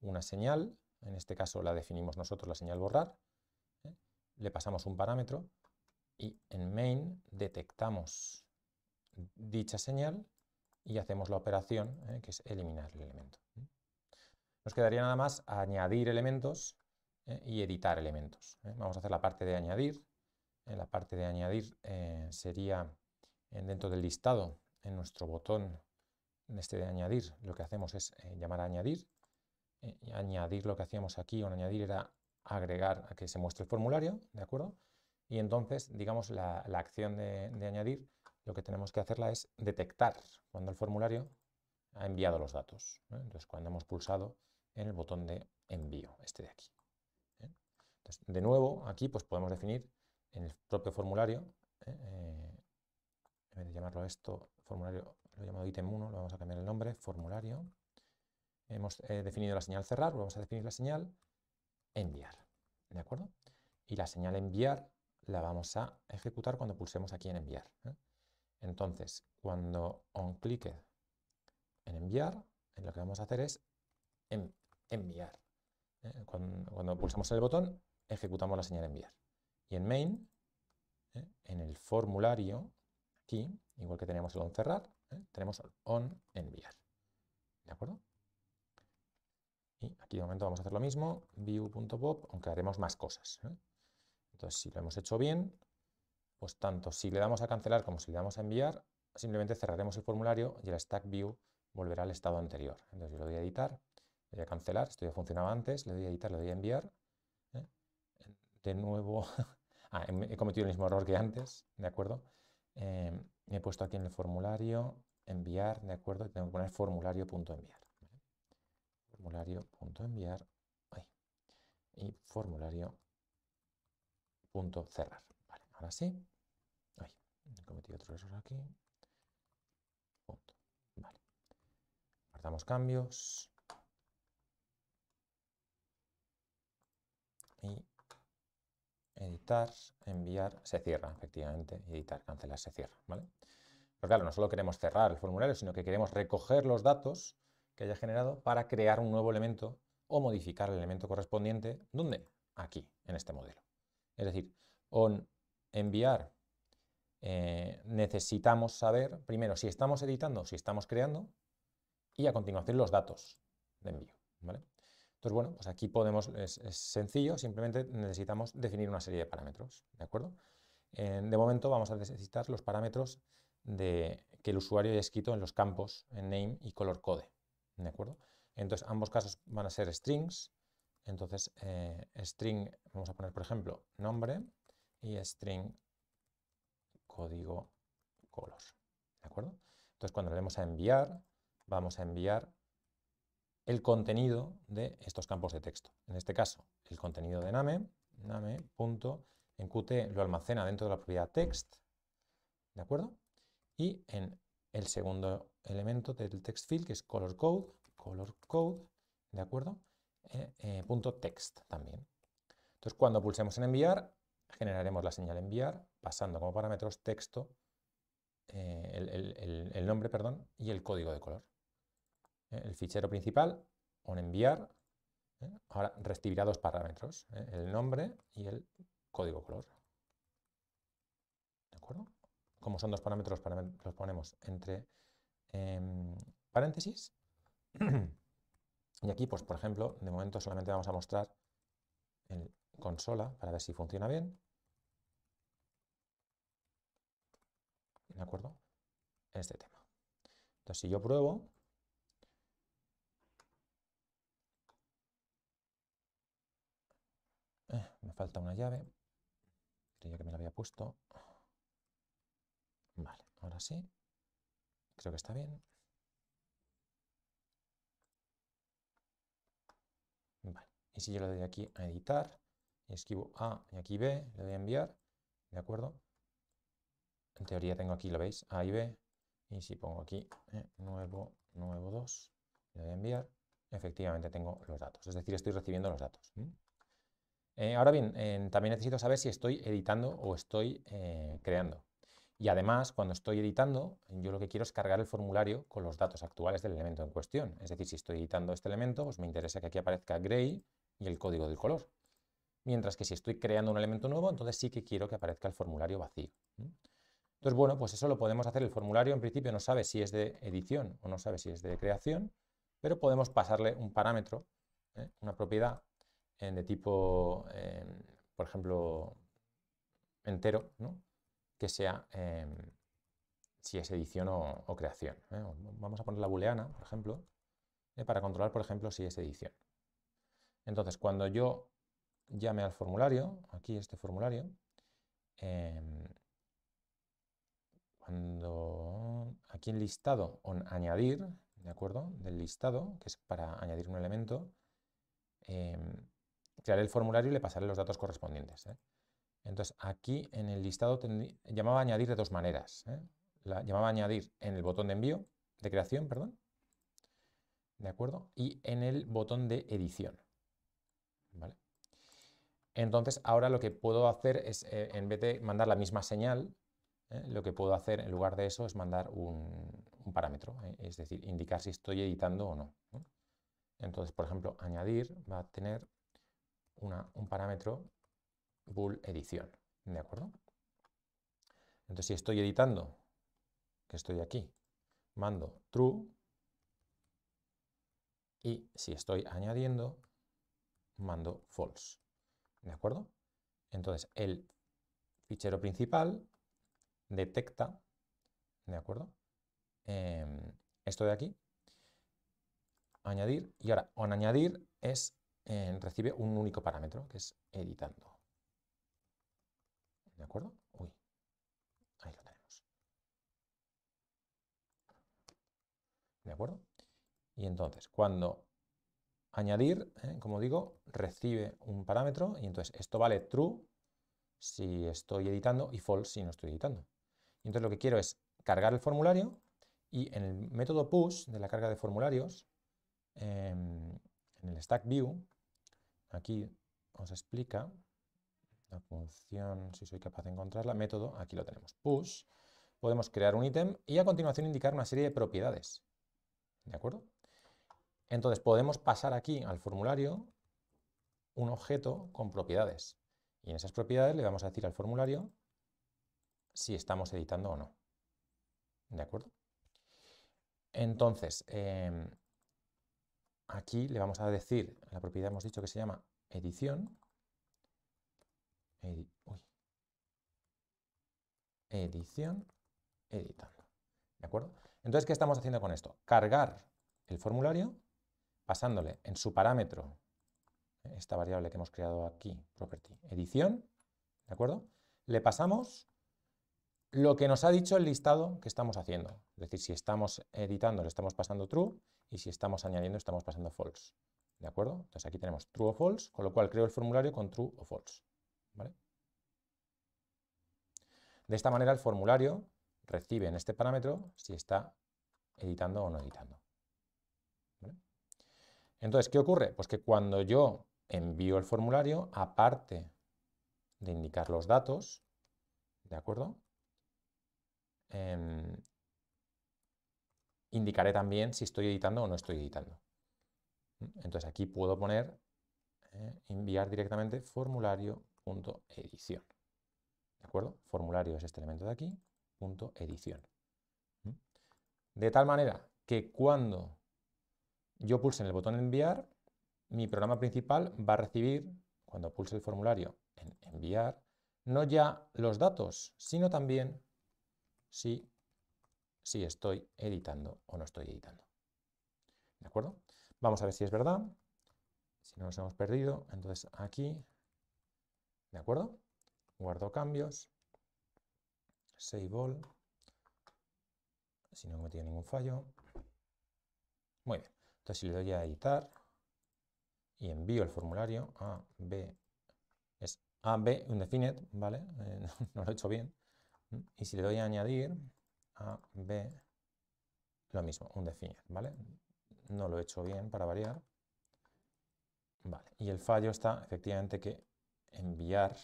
A: una señal, en este caso la definimos nosotros, la señal borrar, ¿eh? le pasamos un parámetro y en main detectamos dicha señal y hacemos la operación, eh, que es eliminar el elemento. Nos quedaría nada más añadir elementos eh, y editar elementos. ¿eh? Vamos a hacer la parte de añadir. la parte de añadir sería dentro del listado, en nuestro botón en este de añadir, lo que hacemos es llamar a añadir. añadir lo que hacíamos aquí, o añadir era agregar a que se muestre el formulario, ¿de acuerdo? Y entonces, digamos, la, acción de añadir lo que tenemos que hacerla es detectar cuando el formulario ha enviado los datos. Entonces, cuando hemos pulsado en el botón de envío, este de aquí. ¿eh? de nuevo, aquí pues podemos definir en el propio formulario, ¿eh? Eh, en vez de llamarlo esto, formulario, lo he llamado ítem 1, lo vamos a cambiar el nombre, formulario. Hemos definido la señal cerrar, vamos a definir la señal enviar. ¿De acuerdo? Y la señal enviar la vamos a ejecutar cuando pulsemos aquí en enviar. Entonces, cuando on clic en enviar, lo que vamos a hacer es enviar. ¿eh? Cuando, pulsamos el botón, ejecutamos la señal enviar. Y en main, ¿eh? en el formulario, aquí, igual que tenemos el on cerrar, ¿eh? tenemos on enviar. ¿De acuerdo? Y aquí de momento vamos a hacer lo mismo, view.pop, aunque haremos más cosas. Entonces, si lo hemos hecho bien, pues tanto si le damos a cancelar como si le damos a enviar, simplemente cerraremos el formulario y el stack view volverá al estado anterior. Entonces yo le doy a editar, le doy a cancelar, esto ya funcionaba antes, le doy a editar, le doy a enviar. ¿eh? De nuevo, ah, he cometido el mismo error que antes, ¿de acuerdo? Eh, he puesto aquí en el formulario enviar, ¿de acuerdo? Y tengo que poner formulario.enviar. Formulario.enviar y formulario.cerrar. Ahora sí. Ay, he cometido otro error aquí. Punto. Vale. Guardamos cambios. Y editar, enviar, se cierra, efectivamente. Editar, cancelar, se cierra, ¿vale? Pero claro, no solo queremos cerrar el formulario, sino que queremos recoger los datos que haya generado para crear un nuevo elemento o modificar el elemento correspondiente. ¿Dónde? Aquí, en este modelo. Es decir, on enviar, eh, necesitamos saber primero si estamos editando, si estamos creando y a continuación los datos de envío. Entonces, bueno, pues aquí podemos, es, sencillo, simplemente necesitamos definir una serie de parámetros, ¿de acuerdo? Eh, de momento vamos a necesitar los parámetros de, que el usuario haya escrito en los campos en name y color code, ¿de acuerdo? Entonces, ambos casos van a ser strings, entonces eh, string, vamos a poner por ejemplo nombre, y string código color. ¿De acuerdo? Entonces, cuando le demos a enviar, vamos a enviar el contenido de estos campos de texto. En este caso, el contenido de name, name en lo almacena dentro de la propiedad text, ¿de acuerdo? Y en el segundo elemento del text field, que es color code, color code, ¿de acuerdo? Eh, eh, punto text también. Entonces, cuando pulsemos en enviar, generaremos la señal enviar pasando como parámetros texto, eh, el, nombre perdón, y el código de color. Eh, el fichero principal, on enviar, eh, ahora recibirá dos parámetros, el nombre y el código color. ¿De acuerdo? Como son dos parámetros, los ponemos entre em, paréntesis. y aquí, pues, por ejemplo, de momento solamente vamos a mostrar en consola para ver si funciona bien. ¿De acuerdo? este tema. Entonces, si yo pruebo, eh, me falta una llave. Creía que me la había puesto. Vale, ahora sí. Creo que está bien. Y si yo le doy aquí a editar, y escribo A y aquí B, le doy a enviar, ¿de acuerdo? En teoría tengo aquí, lo veis, A y B. Y si pongo aquí eh, nuevo, nuevo 2, le doy a enviar, efectivamente tengo los datos. Es decir, estoy recibiendo los datos. Eh, ahora bien, eh, también necesito saber si estoy editando o estoy creando. Y además, cuando estoy editando, yo lo que quiero es cargar el formulario con los datos actuales del elemento en cuestión. Es decir, si estoy editando este elemento, pues me interesa que aquí aparezca Gray y el código del color. Mientras que si estoy creando un elemento nuevo, entonces sí que quiero que aparezca el formulario vacío. Entonces, bueno, pues eso lo podemos hacer. El formulario en principio no sabe si es de edición o no sabe si es de creación, pero podemos pasarle un parámetro, ¿eh? una propiedad eh, de tipo, em, por ejemplo, entero, que sea em, si es edición o creación. ¿eh? Vamos a poner la booleana, por ejemplo, para controlar, por ejemplo, si es edición. Entonces, cuando yo llame al formulario, aquí este formulario, em, cuando aquí en listado en añadir, ¿de acuerdo? Del listado, que es para añadir un elemento, em, crearé el formulario y le pasaré los datos correspondientes. ¿eh? Entonces, aquí en el listado llamaba a añadir de dos maneras. ¿eh? llamaba a añadir en el botón de envío, de creación, perdón, ¿de acuerdo? Y en el botón de edición. Entonces, ahora lo que puedo hacer es, eh, en vez de mandar la misma señal, ¿eh? lo que puedo hacer en lugar de eso es mandar un, parámetro, ¿eh? es decir, indicar si estoy editando o no. Entonces, por ejemplo, añadir va a tener un parámetro bool edición, ¿de acuerdo? Entonces, si estoy editando, que estoy aquí, mando true, y si estoy añadiendo, mando false. ¿De acuerdo? Entonces, el fichero principal detecta, ¿de acuerdo? Em, esto de aquí, añadir, y ahora on añadir es, em, recibe un único parámetro, que es editando. ¿De acuerdo? Uy, ahí lo tenemos. ¿De acuerdo? Y entonces, cuando añadir, ¿eh? como digo, recibe un parámetro y entonces esto vale true si estoy editando y false si no estoy editando. Y entonces lo que quiero es cargar el formulario y en el método push de la carga de formularios, em, en el stack view, aquí os explica la función, si soy capaz de encontrarla, método, aquí lo tenemos, push, podemos crear un ítem y a continuación indicar una serie de propiedades. ¿De acuerdo? Entonces podemos pasar aquí al formulario un objeto con propiedades. Y en esas propiedades le vamos a decir al formulario si estamos editando o no. ¿De acuerdo? Entonces, em, aquí le vamos a decir, la propiedad hemos dicho que se llama edición. Edición, editando. ¿De acuerdo? Entonces, ¿qué estamos haciendo con esto? Cargar el formulario pasándole en su parámetro esta variable que hemos creado aquí, property, edición, ¿de acuerdo? Le pasamos lo que nos ha dicho el listado que estamos haciendo. Es decir, si estamos editando le estamos pasando true y si estamos añadiendo estamos pasando false. ¿De acuerdo? Entonces aquí tenemos true o false, con lo cual creo el formulario con true o false. De esta manera el formulario recibe en este parámetro si está editando o no editando. Entonces, ¿qué ocurre? Pues que cuando yo envío el formulario, aparte de indicar los datos, ¿de acuerdo? Em, indicaré también si estoy editando o no estoy editando. Entonces aquí puedo poner eh, enviar directamente formulario.edición. ¿De acuerdo? Formulario es este elemento de aquí, punto edición. ¿Mm? De tal manera que cuando yo pulse en el botón enviar, mi programa principal va a recibir, cuando pulse el formulario en enviar, no ya los datos, sino también si, si estoy editando o no estoy editando. ¿De acuerdo? Vamos a ver si es verdad. Si no nos hemos perdido, entonces aquí, ¿de acuerdo? Guardo cambios, save all, si no me tiene ningún fallo. Muy bien. Entonces, si le doy a editar y envío el formulario a B, es a B undefined, ¿vale? no, lo he hecho bien. Y si le doy a añadir a B, lo mismo, un undefined, ¿vale? No lo he hecho bien para variar. y el fallo está efectivamente que enviar,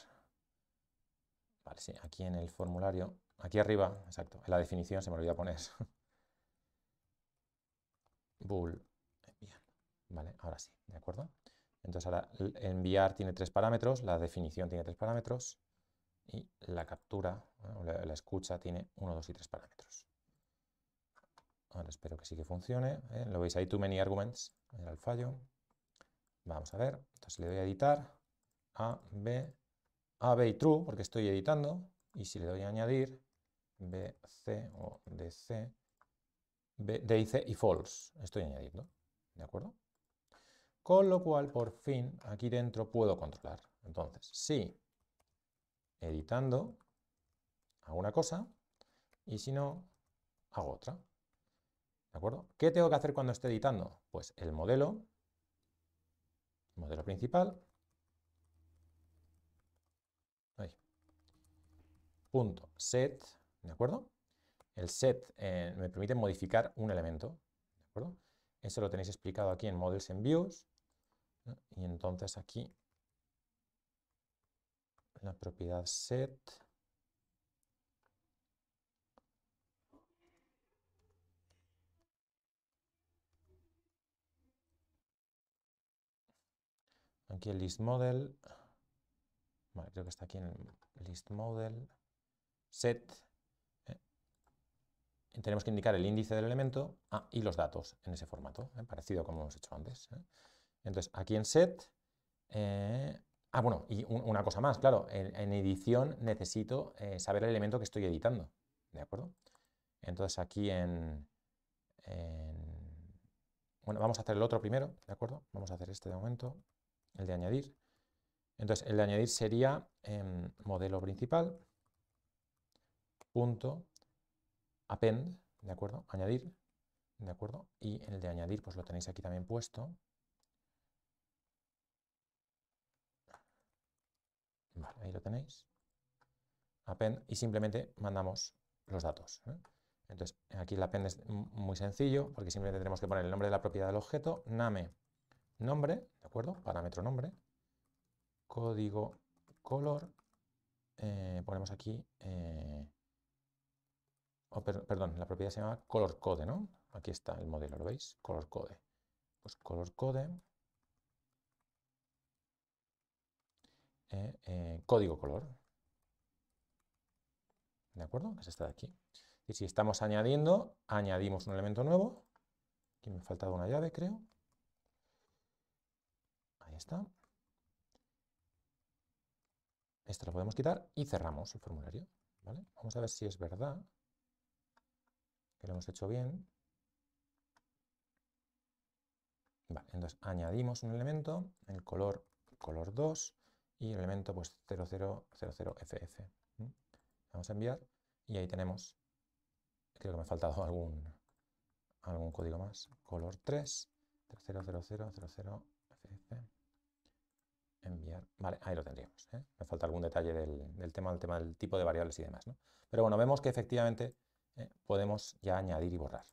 A: vale, sí, aquí en el formulario, aquí arriba, exacto, en la definición se me olvidó poner. Bull ¿Vale? Ahora sí, ¿de acuerdo? Entonces ahora enviar tiene tres parámetros, la definición tiene tres parámetros y la captura, la, escucha tiene uno, dos y tres parámetros. Ahora espero que sí que funcione. ¿eh? Lo veis ahí, too many arguments, era el fallo. Vamos a ver, entonces le doy a editar, A, B, A, B y true, porque estoy editando, y si le doy a añadir, B, C o D, C, B, D y C y false, estoy añadiendo, ¿de acuerdo? Con lo cual, por fin, aquí dentro puedo controlar. Entonces, sí, editando, hago una cosa y si no, hago otra. ¿De acuerdo? ¿Qué tengo que hacer cuando esté editando? Pues el modelo, modelo principal, punto set, ¿de acuerdo? El set eh, me permite modificar un elemento, ¿de acuerdo? Eso lo tenéis explicado aquí en Models en Views. Y entonces aquí la propiedad set aquí el list model creo que está aquí en el list model set eh. tenemos que indicar el índice del elemento ah, y los datos en ese formato, eh, parecido a como hemos hecho antes. Eh. Entonces, aquí en set... Eh, ah, bueno, y una cosa más, claro, en, edición necesito eh, saber el elemento que estoy editando, ¿de acuerdo? Entonces aquí en, Bueno, vamos a hacer el otro primero, ¿de acuerdo? Vamos a hacer este de momento, el de añadir. Entonces, el de añadir sería em, modelo principal, punto, append, ¿de acuerdo? Añadir, ¿de acuerdo? Y el de añadir, pues lo tenéis aquí también puesto, ahí lo tenéis. Append y simplemente mandamos los datos. ¿eh? Entonces, aquí el append es muy sencillo porque simplemente tenemos que poner el nombre de la propiedad del objeto, name, nombre, ¿de acuerdo? Parámetro nombre, código color, eh, ponemos aquí, eh, oh, perdón, la propiedad se llama color code, ¿no? Aquí está el modelo, ¿lo veis? Color code. Pues color code Eh, eh, código color. ¿De acuerdo? Que es esta de aquí. Y si estamos añadiendo, añadimos un elemento nuevo. Aquí me ha faltado una llave, creo. Ahí está. Esto la podemos quitar y cerramos el formulario. ¿vale? Vamos a ver si es verdad que lo hemos hecho bien. entonces añadimos un elemento, el color, color 2, y el elemento pues 0000FF. Vamos a enviar y ahí tenemos, creo que me ha faltado algún, algún código más, color 3, 0000 ff enviar, vale, ahí lo tendríamos. ¿eh? Me falta algún detalle del, tema, del tema del tipo de variables y demás. Pero bueno, vemos que efectivamente ¿eh? podemos ya añadir y borrar.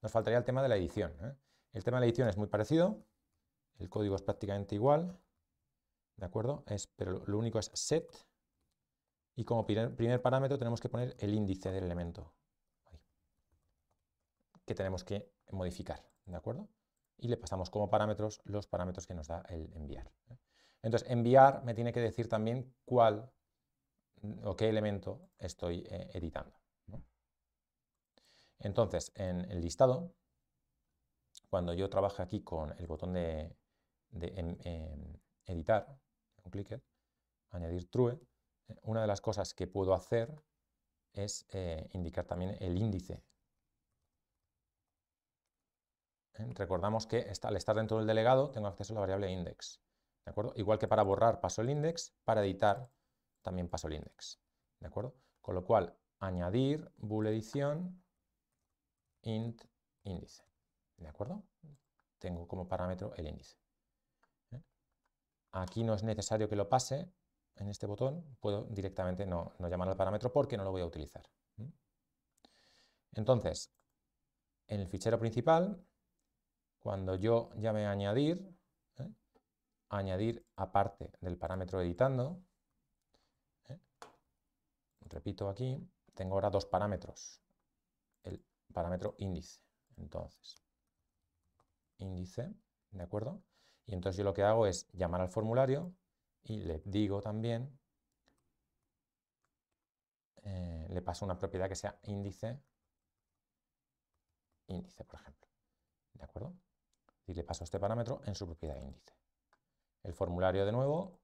A: Nos faltaría el tema de la edición. ¿eh? El tema de la edición es muy parecido, el código es prácticamente igual, ¿De acuerdo? Es, pero lo único es set y como primer, parámetro tenemos que poner el índice del elemento que tenemos que modificar. ¿De acuerdo? Y le pasamos como parámetros los parámetros que nos da el enviar. ¿eh? Entonces, enviar me tiene que decir también cuál o qué elemento estoy eh, editando. Entonces, en el listado, cuando yo trabajo aquí con el botón de, em, em, editar, un clic, añadir true, eh, una de las cosas que puedo hacer es eh, indicar también el índice. Eh, recordamos que al estar dentro del delegado tengo acceso a la variable index. ¿de acuerdo? Igual que para borrar paso el index, para editar también paso el index. ¿de acuerdo? Con lo cual, añadir bool edición int índice. ¿De acuerdo? Tengo como parámetro el índice. Aquí no es necesario que lo pase en este botón, puedo directamente no, llamar al parámetro porque no lo voy a utilizar. Entonces, en el fichero principal, cuando yo llame a añadir, ¿eh? añadir aparte del parámetro editando, ¿eh? repito aquí, tengo ahora dos parámetros, el parámetro índice, entonces, índice, ¿de acuerdo? Y entonces yo lo que hago es llamar al formulario y le digo también, eh, le paso una propiedad que sea índice, índice, por ejemplo. ¿De acuerdo? Y le paso este parámetro en su propiedad índice. El formulario, de nuevo,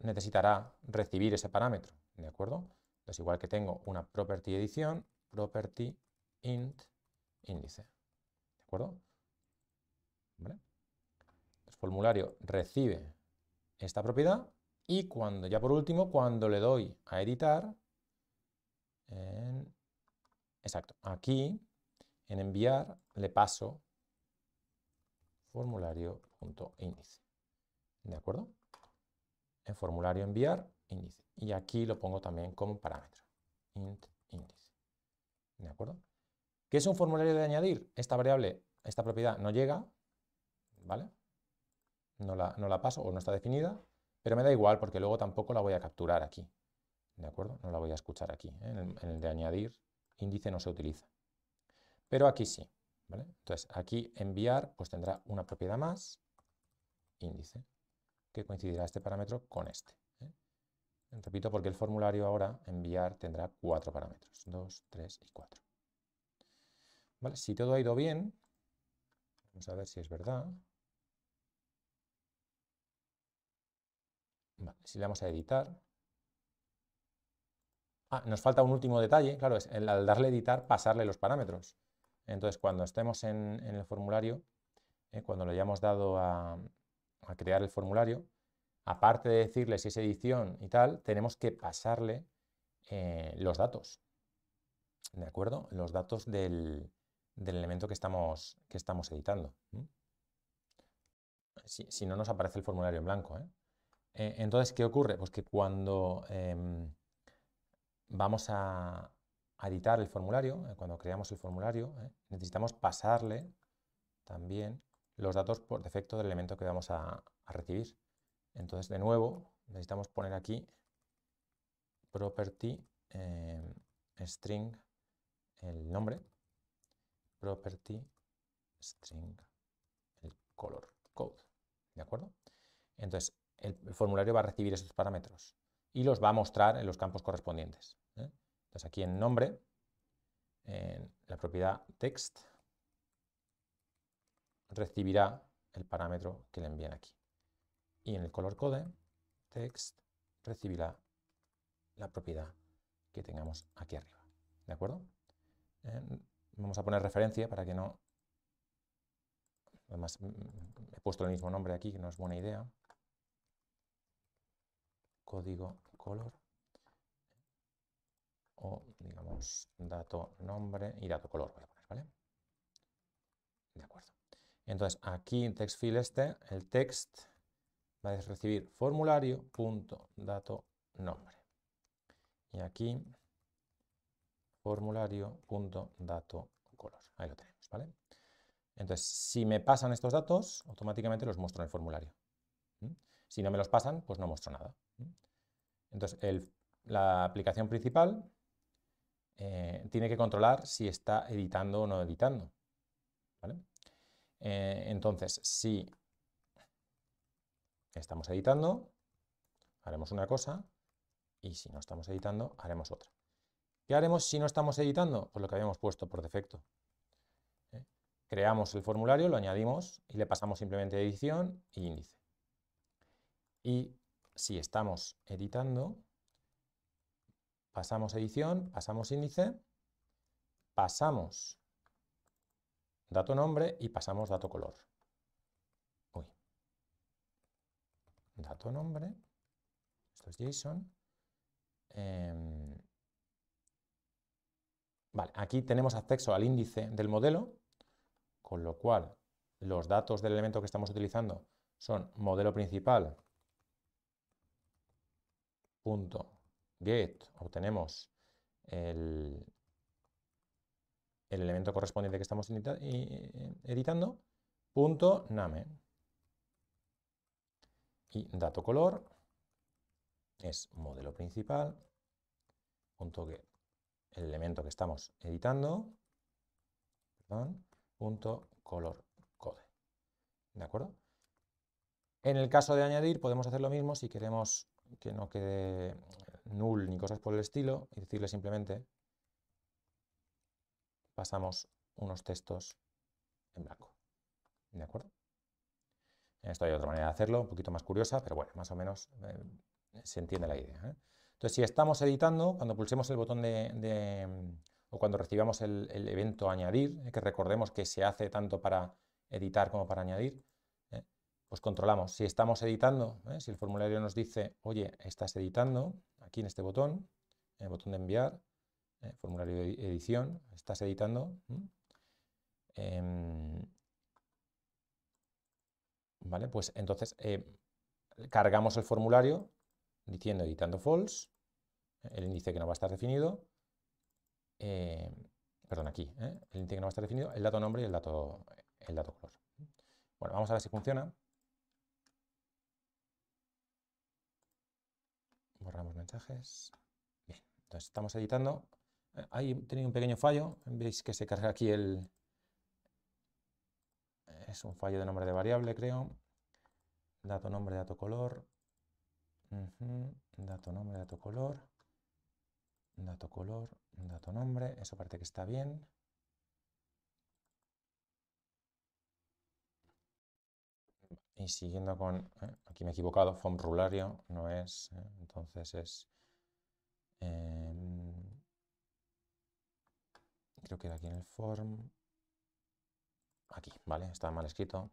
A: necesitará recibir ese parámetro, ¿de acuerdo? Entonces, igual que tengo una property edición, property int índice, ¿de acuerdo? ¿Vale? formulario recibe esta propiedad y cuando, ya por último, cuando le doy a editar, exacto, aquí en enviar le paso índice, ¿De acuerdo? En formulario enviar índice. Y aquí lo pongo también como parámetro. Int índice. ¿De acuerdo? ¿Qué es un formulario de añadir? Esta variable, esta propiedad no llega, ¿vale? no la, paso o no está definida, pero me da igual porque luego tampoco la voy a capturar aquí. ¿De acuerdo? No la voy a escuchar aquí. ¿eh? En, el, de añadir índice no se utiliza. Pero aquí sí. Entonces, aquí enviar pues tendrá una propiedad más, índice, que coincidirá este parámetro con este. ¿eh? Repito, porque el formulario ahora enviar tendrá cuatro parámetros, Dos, tres y cuatro. Si todo ha ido bien, vamos a ver si es verdad. si le vamos a editar. Ah, nos falta un último detalle, claro, es el, al darle editar, pasarle los parámetros. Entonces, cuando estemos en, el formulario, eh, cuando le hayamos dado a, crear el formulario, aparte de decirle si es edición y tal, tenemos que pasarle eh, los datos. ¿De acuerdo? Los datos del, elemento que estamos, que estamos editando. Si, no, nos aparece el formulario en blanco. ¿eh? Eh, entonces, ¿qué ocurre? Pues que cuando em, vamos a, editar el formulario, eh, cuando creamos el formulario, eh, necesitamos pasarle también los datos por defecto del elemento que vamos a, a recibir. Entonces, de nuevo, necesitamos poner aquí property em, string el nombre, property string el color code. ¿De acuerdo? Entonces, el, formulario va a recibir esos parámetros y los va a mostrar en los campos correspondientes. ¿eh? Entonces aquí en nombre, en la propiedad text, recibirá el parámetro que le envían aquí. Y en el color code, text, recibirá la propiedad que tengamos aquí arriba. ¿De acuerdo? Eh, vamos a poner referencia para que no... Además, mm, he puesto el mismo nombre aquí, que no es buena idea código color o digamos dato nombre y dato color voy a poner, ¿vale? De acuerdo. Entonces aquí en text field este, el text va a recibir nombre Y aquí color Ahí lo tenemos, ¿vale? Entonces, si me pasan estos datos, automáticamente los muestro en el formulario. ¿Mm? Si no me los pasan, pues no muestro nada. Entonces, la aplicación principal eh, tiene que controlar si está editando o no editando. Eh, entonces, si estamos editando, haremos una cosa y si no estamos editando, haremos otra. ¿Qué haremos si no estamos editando? Pues lo que habíamos puesto por defecto. ¿eh? Creamos el formulario, lo añadimos y le pasamos simplemente edición e índice. Y si estamos editando, pasamos edición, pasamos índice, pasamos dato nombre y pasamos dato color. Dato nombre, esto es JSON. Em, aquí tenemos acceso al índice del modelo, con lo cual los datos del elemento que estamos utilizando son modelo principal, get obtenemos el, el elemento correspondiente que estamos editando, punto name. Y dato color es modelo principal, punto get, el elemento que estamos editando, punto color code. ¿De acuerdo? En el caso de añadir podemos hacer lo mismo si queremos que no quede null ni cosas por el estilo, y decirle simplemente pasamos unos textos en blanco. ¿De acuerdo? Esto hay otra manera de hacerlo, un poquito más curiosa, pero bueno, más o menos eh, se entiende la idea. ¿eh? Entonces, si estamos editando, cuando pulsemos el botón de, o cuando recibamos el, evento añadir, eh, que recordemos que se hace tanto para editar como para añadir, pues controlamos si estamos editando, ¿eh? si el formulario nos dice, oye, estás editando, aquí en este botón, el botón de enviar, ¿eh? formulario de edición, estás editando. Em, vale, pues entonces eh, cargamos el formulario diciendo editando false, el índice que no va a estar definido, perdón, aquí, el índice que no va a estar definido, el dato nombre y el dato, el dato color. Bueno, vamos a ver si funciona. borramos mensajes. Bien, entonces estamos editando. Eh, ahí tenido un pequeño fallo. Veis que se carga aquí el... Es un fallo de nombre de variable, creo. Dato nombre, dato color. Dato nombre, dato color. Dato color, dato nombre. Eso parece que está bien. Y siguiendo con, eh, aquí me he equivocado, formulario no es, eh, entonces es, em, creo que era aquí en el form, aquí, ¿vale? estaba mal escrito.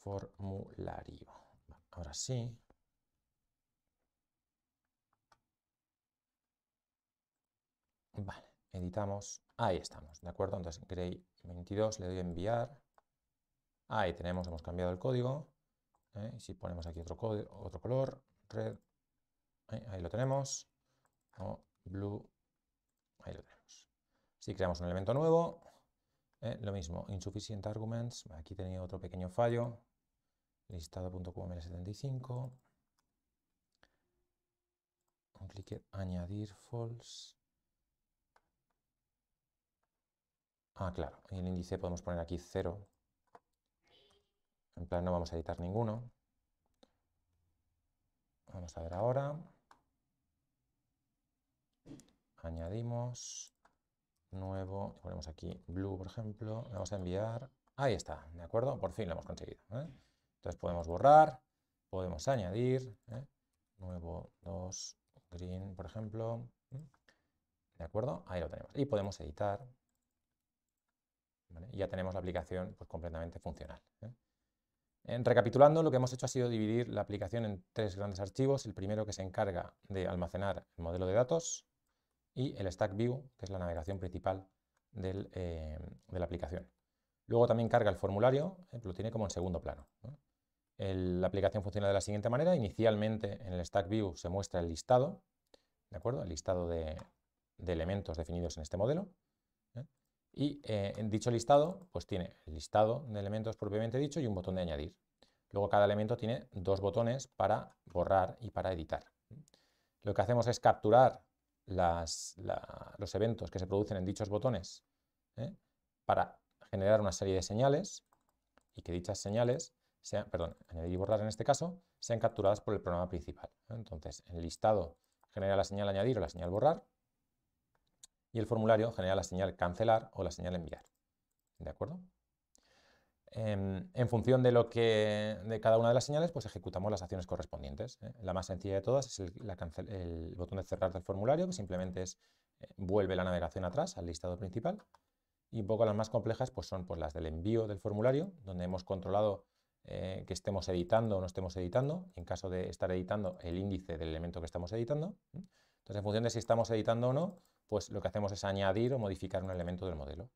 A: Formulario. Ahora sí. Vale, editamos. Ahí estamos, ¿de acuerdo? Entonces, gray 22, le doy a enviar. Ahí tenemos, hemos cambiado el código. ¿eh? si ponemos aquí otro, otro color, red, ¿eh? ahí, lo tenemos. O blue, ahí lo tenemos. Si creamos un elemento nuevo, ¿eh? lo mismo, insuficiente arguments, aquí tenía otro pequeño fallo, listado.qml75, un clic añadir false. Ah, claro, en el índice podemos poner aquí 0, en plan, no vamos a editar ninguno. Vamos a ver ahora. Añadimos nuevo, ponemos aquí blue, por ejemplo. Vamos a enviar. Ahí está, ¿de acuerdo? Por fin lo hemos conseguido. ¿eh? Entonces podemos borrar, podemos añadir. ¿eh? Nuevo Dos. green, por ejemplo. ¿De acuerdo? Ahí lo tenemos. Y podemos editar. ya tenemos la aplicación pues, completamente funcional. ¿eh? recapitulando, lo que hemos hecho ha sido dividir la aplicación en tres grandes archivos. El primero que se encarga de almacenar el modelo de datos y el Stack View, que es la navegación principal eh, de la aplicación. Luego también carga el formulario, eh, lo tiene como en segundo plano. la aplicación funciona de la siguiente manera. Inicialmente en el Stack View se muestra el listado, ¿de acuerdo? El listado de elementos definidos en este modelo. Y eh, en dicho listado, pues tiene el listado de elementos propiamente dicho y un botón de añadir. Luego cada elemento tiene dos botones para borrar y para editar. Lo que hacemos es capturar los eventos que se producen en dichos botones ¿eh? para generar una serie de señales y que dichas señales, sean, perdón, añadir y borrar en este caso, sean capturadas por el programa principal. ¿eh? Entonces, el listado genera la señal añadir o la señal borrar y el formulario genera la señal cancelar o la señal enviar. ¿De acuerdo? Em, en función de, lo que, de cada una de las señales, pues ejecutamos las acciones correspondientes. ¿eh? La más sencilla de todas es el, botón de cerrar del formulario, que simplemente es, eh, vuelve la navegación atrás al listado principal. Y un poco las más complejas pues son pues, las del envío del formulario, donde hemos controlado eh, que estemos editando o no estemos editando, en caso de estar editando el índice del elemento que estamos editando. Entonces, en función de si estamos editando o no, pues lo que hacemos es añadir o modificar un elemento del modelo.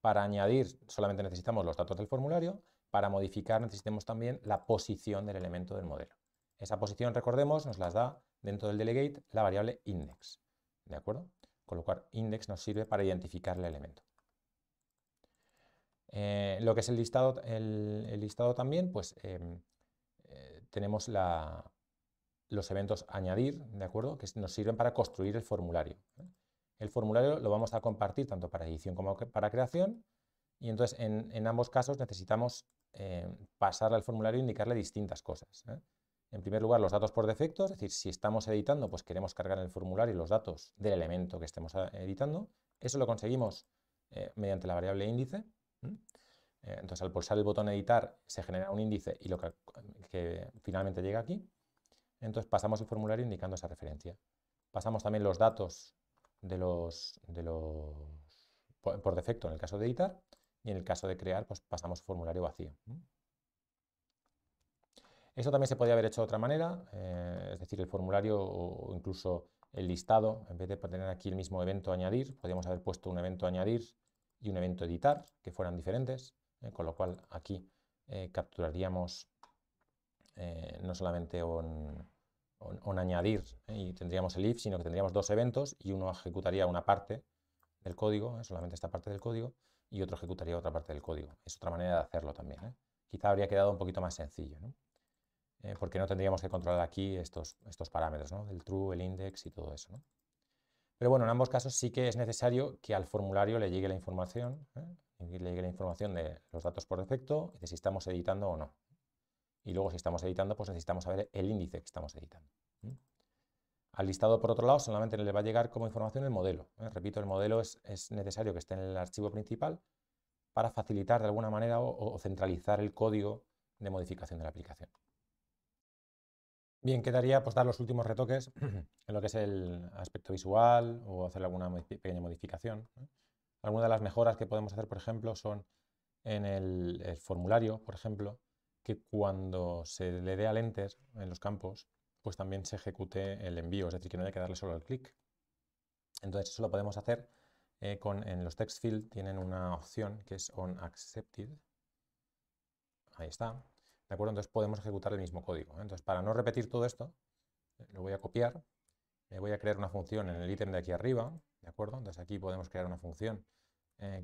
A: Para añadir solamente necesitamos los datos del formulario, para modificar necesitamos también la posición del elemento del modelo. Esa posición, recordemos, nos las da dentro del delegate la variable index, ¿de acuerdo? Con lo cual index nos sirve para identificar el elemento. Eh, lo que es el listado, también, pues em, eh, tenemos la, los eventos añadir, ¿de acuerdo? Que nos sirven para construir el formulario. El formulario lo vamos a compartir tanto para edición como para creación y entonces en, ambos casos necesitamos eh, pasar al formulario e indicarle distintas cosas. ¿eh? En primer lugar, los datos por defecto, es decir, si estamos editando, pues queremos cargar en el formulario los datos del elemento que estemos eh, editando. Eso lo conseguimos mediante la variable índice. Entonces, al pulsar el botón editar, se genera un índice y lo que finalmente llega aquí. Entonces pasamos el formulario indicando esa referencia. Pasamos también los datos de los, de los por, defecto en el caso de editar y en el caso de crear pues pasamos formulario vacío. Eso también se podría haber hecho de otra manera, eh, es decir, el formulario o incluso el listado, en vez de tener aquí el mismo evento añadir, podríamos haber puesto un evento añadir y un evento editar, que fueran diferentes, eh, con lo cual aquí eh, capturaríamos eh, no solamente un, añadir eh, y tendríamos el if, sino que tendríamos dos eventos y uno ejecutaría una parte del código, eh, solamente esta parte del código, y otro ejecutaría otra parte del código. Es otra manera de hacerlo también. Quizá habría quedado un poquito más sencillo. porque no tendríamos que controlar aquí estos, estos parámetros, ¿no? el true, el index y todo eso. Pero bueno, en ambos casos sí que es necesario que al formulario le llegue la información, le llegue la información de los datos por defecto y de si estamos editando o no. Y luego si estamos editando, pues necesitamos saber el índice que estamos editando. Al listado, por otro lado, solamente le va a llegar como información el modelo. ¿eh? Repito, el modelo es, necesario que esté en el archivo principal para facilitar de alguna manera o, centralizar el código de modificación de la aplicación. Bien, quedaría pues, dar los últimos retoques en lo que es el aspecto visual o hacer alguna pequeña modificación. ¿eh? Algunas de las mejoras que podemos hacer, por ejemplo, son en el formulario, por ejemplo, que cuando se le dé al enter en los campos, pues también se ejecute el envío, es decir, que no haya que darle solo el clic. Entonces eso lo podemos hacer eh, con, en los text field tienen una opción que es on accepted. Ahí está. ¿De acuerdo? Entonces podemos ejecutar el mismo código. ¿eh? Entonces para no repetir todo esto, eh, lo voy a copiar, me voy a crear una función en el ítem de aquí arriba, ¿de acuerdo? Entonces aquí podemos crear una función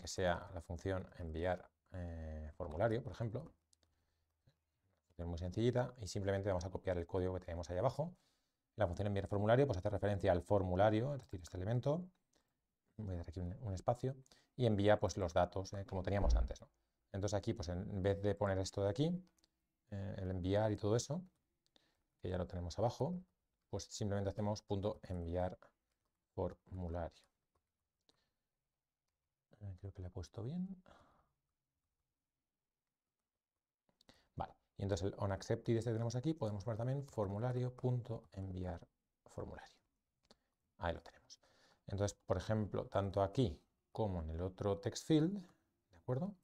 A: que sea la función enviar formulario, por ejemplo. Es muy sencillita y simplemente vamos a copiar el código que tenemos ahí abajo. La función enviar formulario pues hace referencia al formulario, es decir, este elemento. Voy a dar aquí un, espacio y envía pues los datos eh, como teníamos antes. Entonces aquí pues en vez de poner esto de aquí, eh, el enviar y todo eso, que ya lo tenemos abajo, pues simplemente hacemos punto enviar formulario. Eh, creo que le he puesto bien. Y entonces el onAccepted este que tenemos aquí, podemos poner también formulario.enviar formulario. Ahí lo tenemos. Entonces, por ejemplo, tanto aquí como en el otro text field, ¿de acuerdo?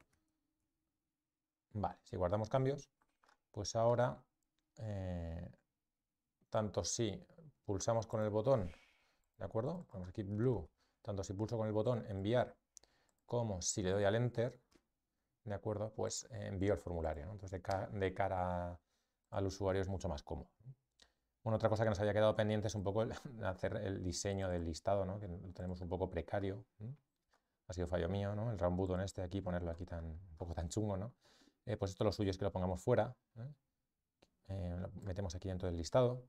A: Vale, si guardamos cambios, pues ahora, eh, tanto si pulsamos con el botón, ¿de acuerdo? Ponemos aquí blue, tanto si pulso con el botón enviar como si le doy al enter, ¿de acuerdo? Pues eh, envío el formulario. Entonces, de, cara al usuario es mucho más cómodo. Bueno, otra cosa que nos había quedado pendiente es un poco hacer el diseño del listado, ¿no? que lo tenemos un poco precario. Ha sido fallo mío, ¿no? El round button este aquí, ponerlo aquí tan, un poco tan chungo, ¿no? Eh, pues esto lo suyo es que lo pongamos fuera. ¿eh? lo metemos aquí dentro del listado.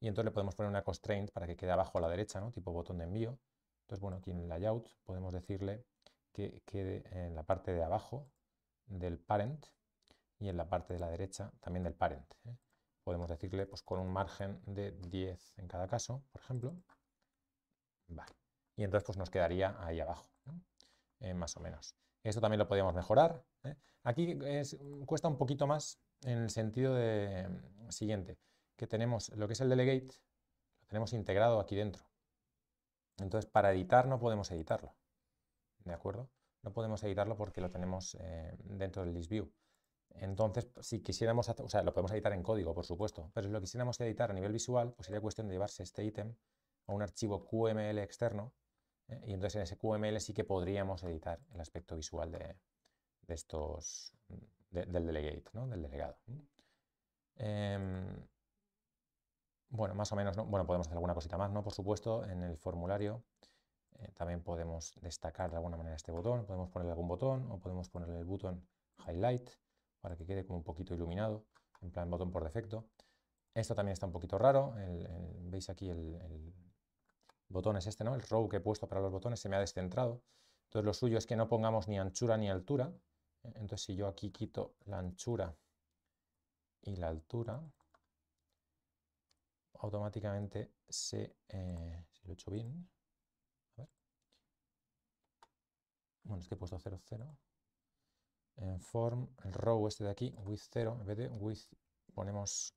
A: Y entonces le podemos poner una constraint para que quede abajo a la derecha, ¿no? Tipo botón de envío. Entonces, bueno, aquí en layout podemos decirle que quede en la parte de abajo, del parent y en la parte de la derecha también del parent. ¿eh? Podemos decirle pues, con un margen de 10 en cada caso, por ejemplo. Vale. Y entonces pues, nos quedaría ahí abajo, eh, más o menos. Esto también lo podríamos mejorar. ¿eh? Aquí cuesta un poquito más en el sentido de, mm, siguiente, que tenemos lo que es el delegate, lo tenemos integrado aquí dentro. Entonces, para editar no podemos editarlo. ¿De acuerdo? no podemos editarlo porque lo tenemos eh, dentro del list view. Entonces, si quisiéramos, o sea, lo podemos editar en código, por supuesto, pero si lo quisiéramos editar a nivel visual, pues sería cuestión de llevarse este ítem a un archivo QML externo, eh, y entonces en ese QML sí que podríamos editar el aspecto visual de, estos, del delegate, ¿no? del delegado. Em, bueno, más o menos, bueno, podemos hacer alguna cosita más, ¿no? Por supuesto, en el formulario. Eh, también podemos destacar de alguna manera este botón, podemos ponerle algún botón o podemos ponerle el botón highlight para que quede como un poquito iluminado, en plan botón por defecto. Esto también está un poquito raro, veis aquí el, botón es este, ¿no? El row que he puesto para los botones se me ha descentrado. Entonces lo suyo es que no pongamos ni anchura ni altura. Eh, entonces si yo aquí quito la anchura y la altura, automáticamente se, eh, si lo echo bien, bueno, es que he puesto 0, 0. En form, el row este de aquí, width 0, en vez de width, ponemos,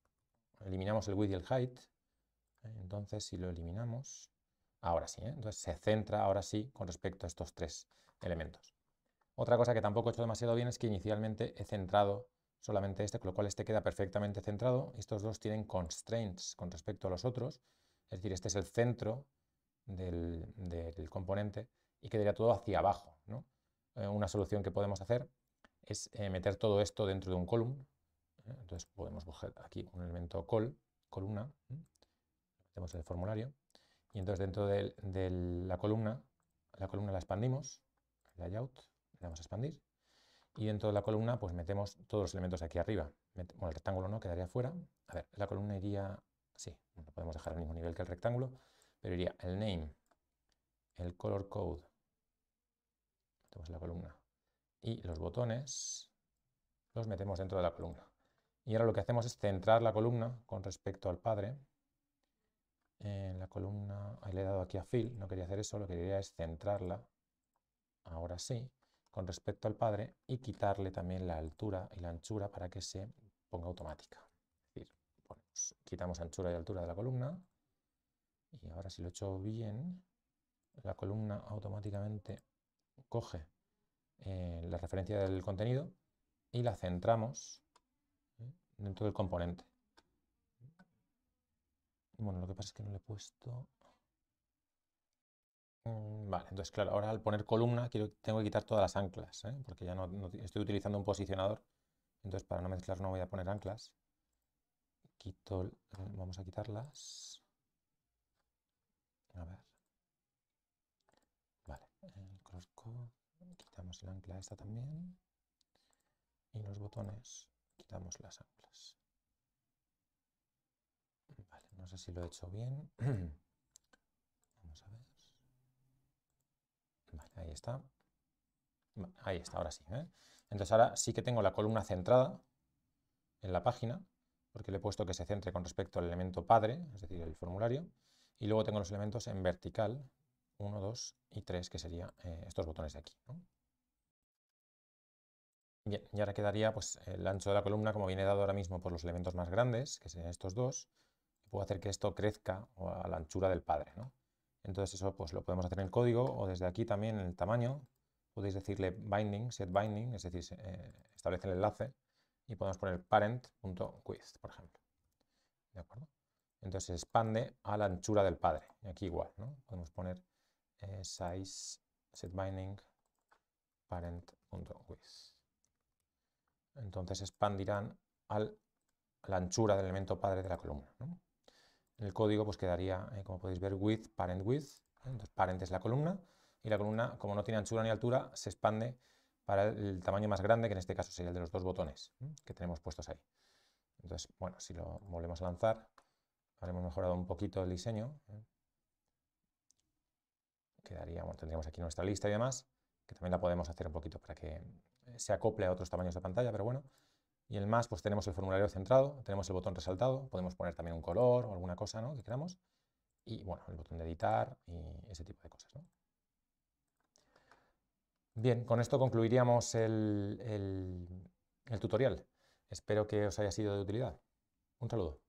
A: eliminamos el width y el height. Entonces, si lo eliminamos, ahora sí, ¿eh? entonces se centra ahora sí con respecto a estos tres elementos. Otra cosa que tampoco he hecho demasiado bien es que inicialmente he centrado solamente este, con lo cual este queda perfectamente centrado. Estos dos tienen constraints con respecto a los otros, es decir, este es el centro del, del componente y quedaría todo hacia abajo. ¿no? Eh, una solución que podemos hacer es eh, meter todo esto dentro de un column. ¿eh? Entonces podemos coger aquí un elemento col, columna, metemos el formulario, y entonces dentro de, la columna, la columna la expandimos, layout, le damos a expandir, y dentro de la columna pues metemos todos los elementos aquí arriba. Bueno, el rectángulo no quedaría fuera. A ver, la columna iría, sí, no podemos dejar al mismo nivel que el rectángulo, pero iría el name, el color code, la columna. Y los botones los metemos dentro de la columna. Y ahora lo que hacemos es centrar la columna con respecto al padre. En la columna, le he dado aquí a fill, no quería hacer eso, lo que quería es centrarla, ahora sí, con respecto al padre y quitarle también la altura y la anchura para que se ponga automática. Es decir, pues, quitamos anchura y altura de la columna. Y ahora si lo he hecho bien, la columna automáticamente coge eh, la referencia del contenido y la centramos ¿eh? dentro del componente. Bueno, lo que pasa es que no le he puesto... Mm, vale, entonces claro, ahora al poner columna quiero, tengo que quitar todas las anclas, ¿eh? porque ya no, estoy utilizando un posicionador, entonces para no mezclar no voy a poner anclas. Quito, vamos a quitarlas. A ver. quitamos el ancla esta también y los botones quitamos las anclas. Vale, no sé si lo he hecho bien. Vamos a ver. ahí está. Ahí está, ahora sí. ¿eh? Entonces ahora sí que tengo la columna centrada en la página, porque le he puesto que se centre con respecto al elemento padre, es decir, el formulario, y luego tengo los elementos en vertical, 1, 2 y 3, que serían eh, estos botones de aquí. Bien, y ahora quedaría pues, el ancho de la columna como viene dado ahora mismo por los elementos más grandes, que serían estos dos. puedo hacer que esto crezca a la anchura del padre. ¿no? Entonces eso pues, lo podemos hacer en el código o desde aquí también en el tamaño. Podéis decirle binding, set binding, es decir, eh, establece el enlace y podemos poner parent.quiz, por ejemplo. ¿De acuerdo? Entonces se expande a la anchura del padre. Y aquí igual, ¿no? Podemos poner eh, size setBinding parent.width. Entonces expandirán al, a la anchura del elemento padre de la columna. El código pues quedaría, eh, como podéis ver, width, parent width. ¿eh? Entonces parent es la columna y la columna, como no tiene anchura ni altura, se expande para el tamaño más grande, que en este caso sería el de los dos botones ¿eh? que tenemos puestos ahí. Entonces, bueno, si lo volvemos a lanzar, habremos mejorado un poquito el diseño quedaríamos, tendríamos aquí nuestra lista y demás, que también la podemos hacer un poquito para que eh, se acople a otros tamaños de pantalla, pero bueno. Y el más, pues tenemos el formulario centrado, tenemos el botón resaltado, podemos poner también un color o alguna cosa ¿no? que queramos. Y bueno, el botón de editar y ese tipo de cosas. Bien, con esto concluiríamos el, el tutorial. Espero que os haya sido de utilidad. Un saludo.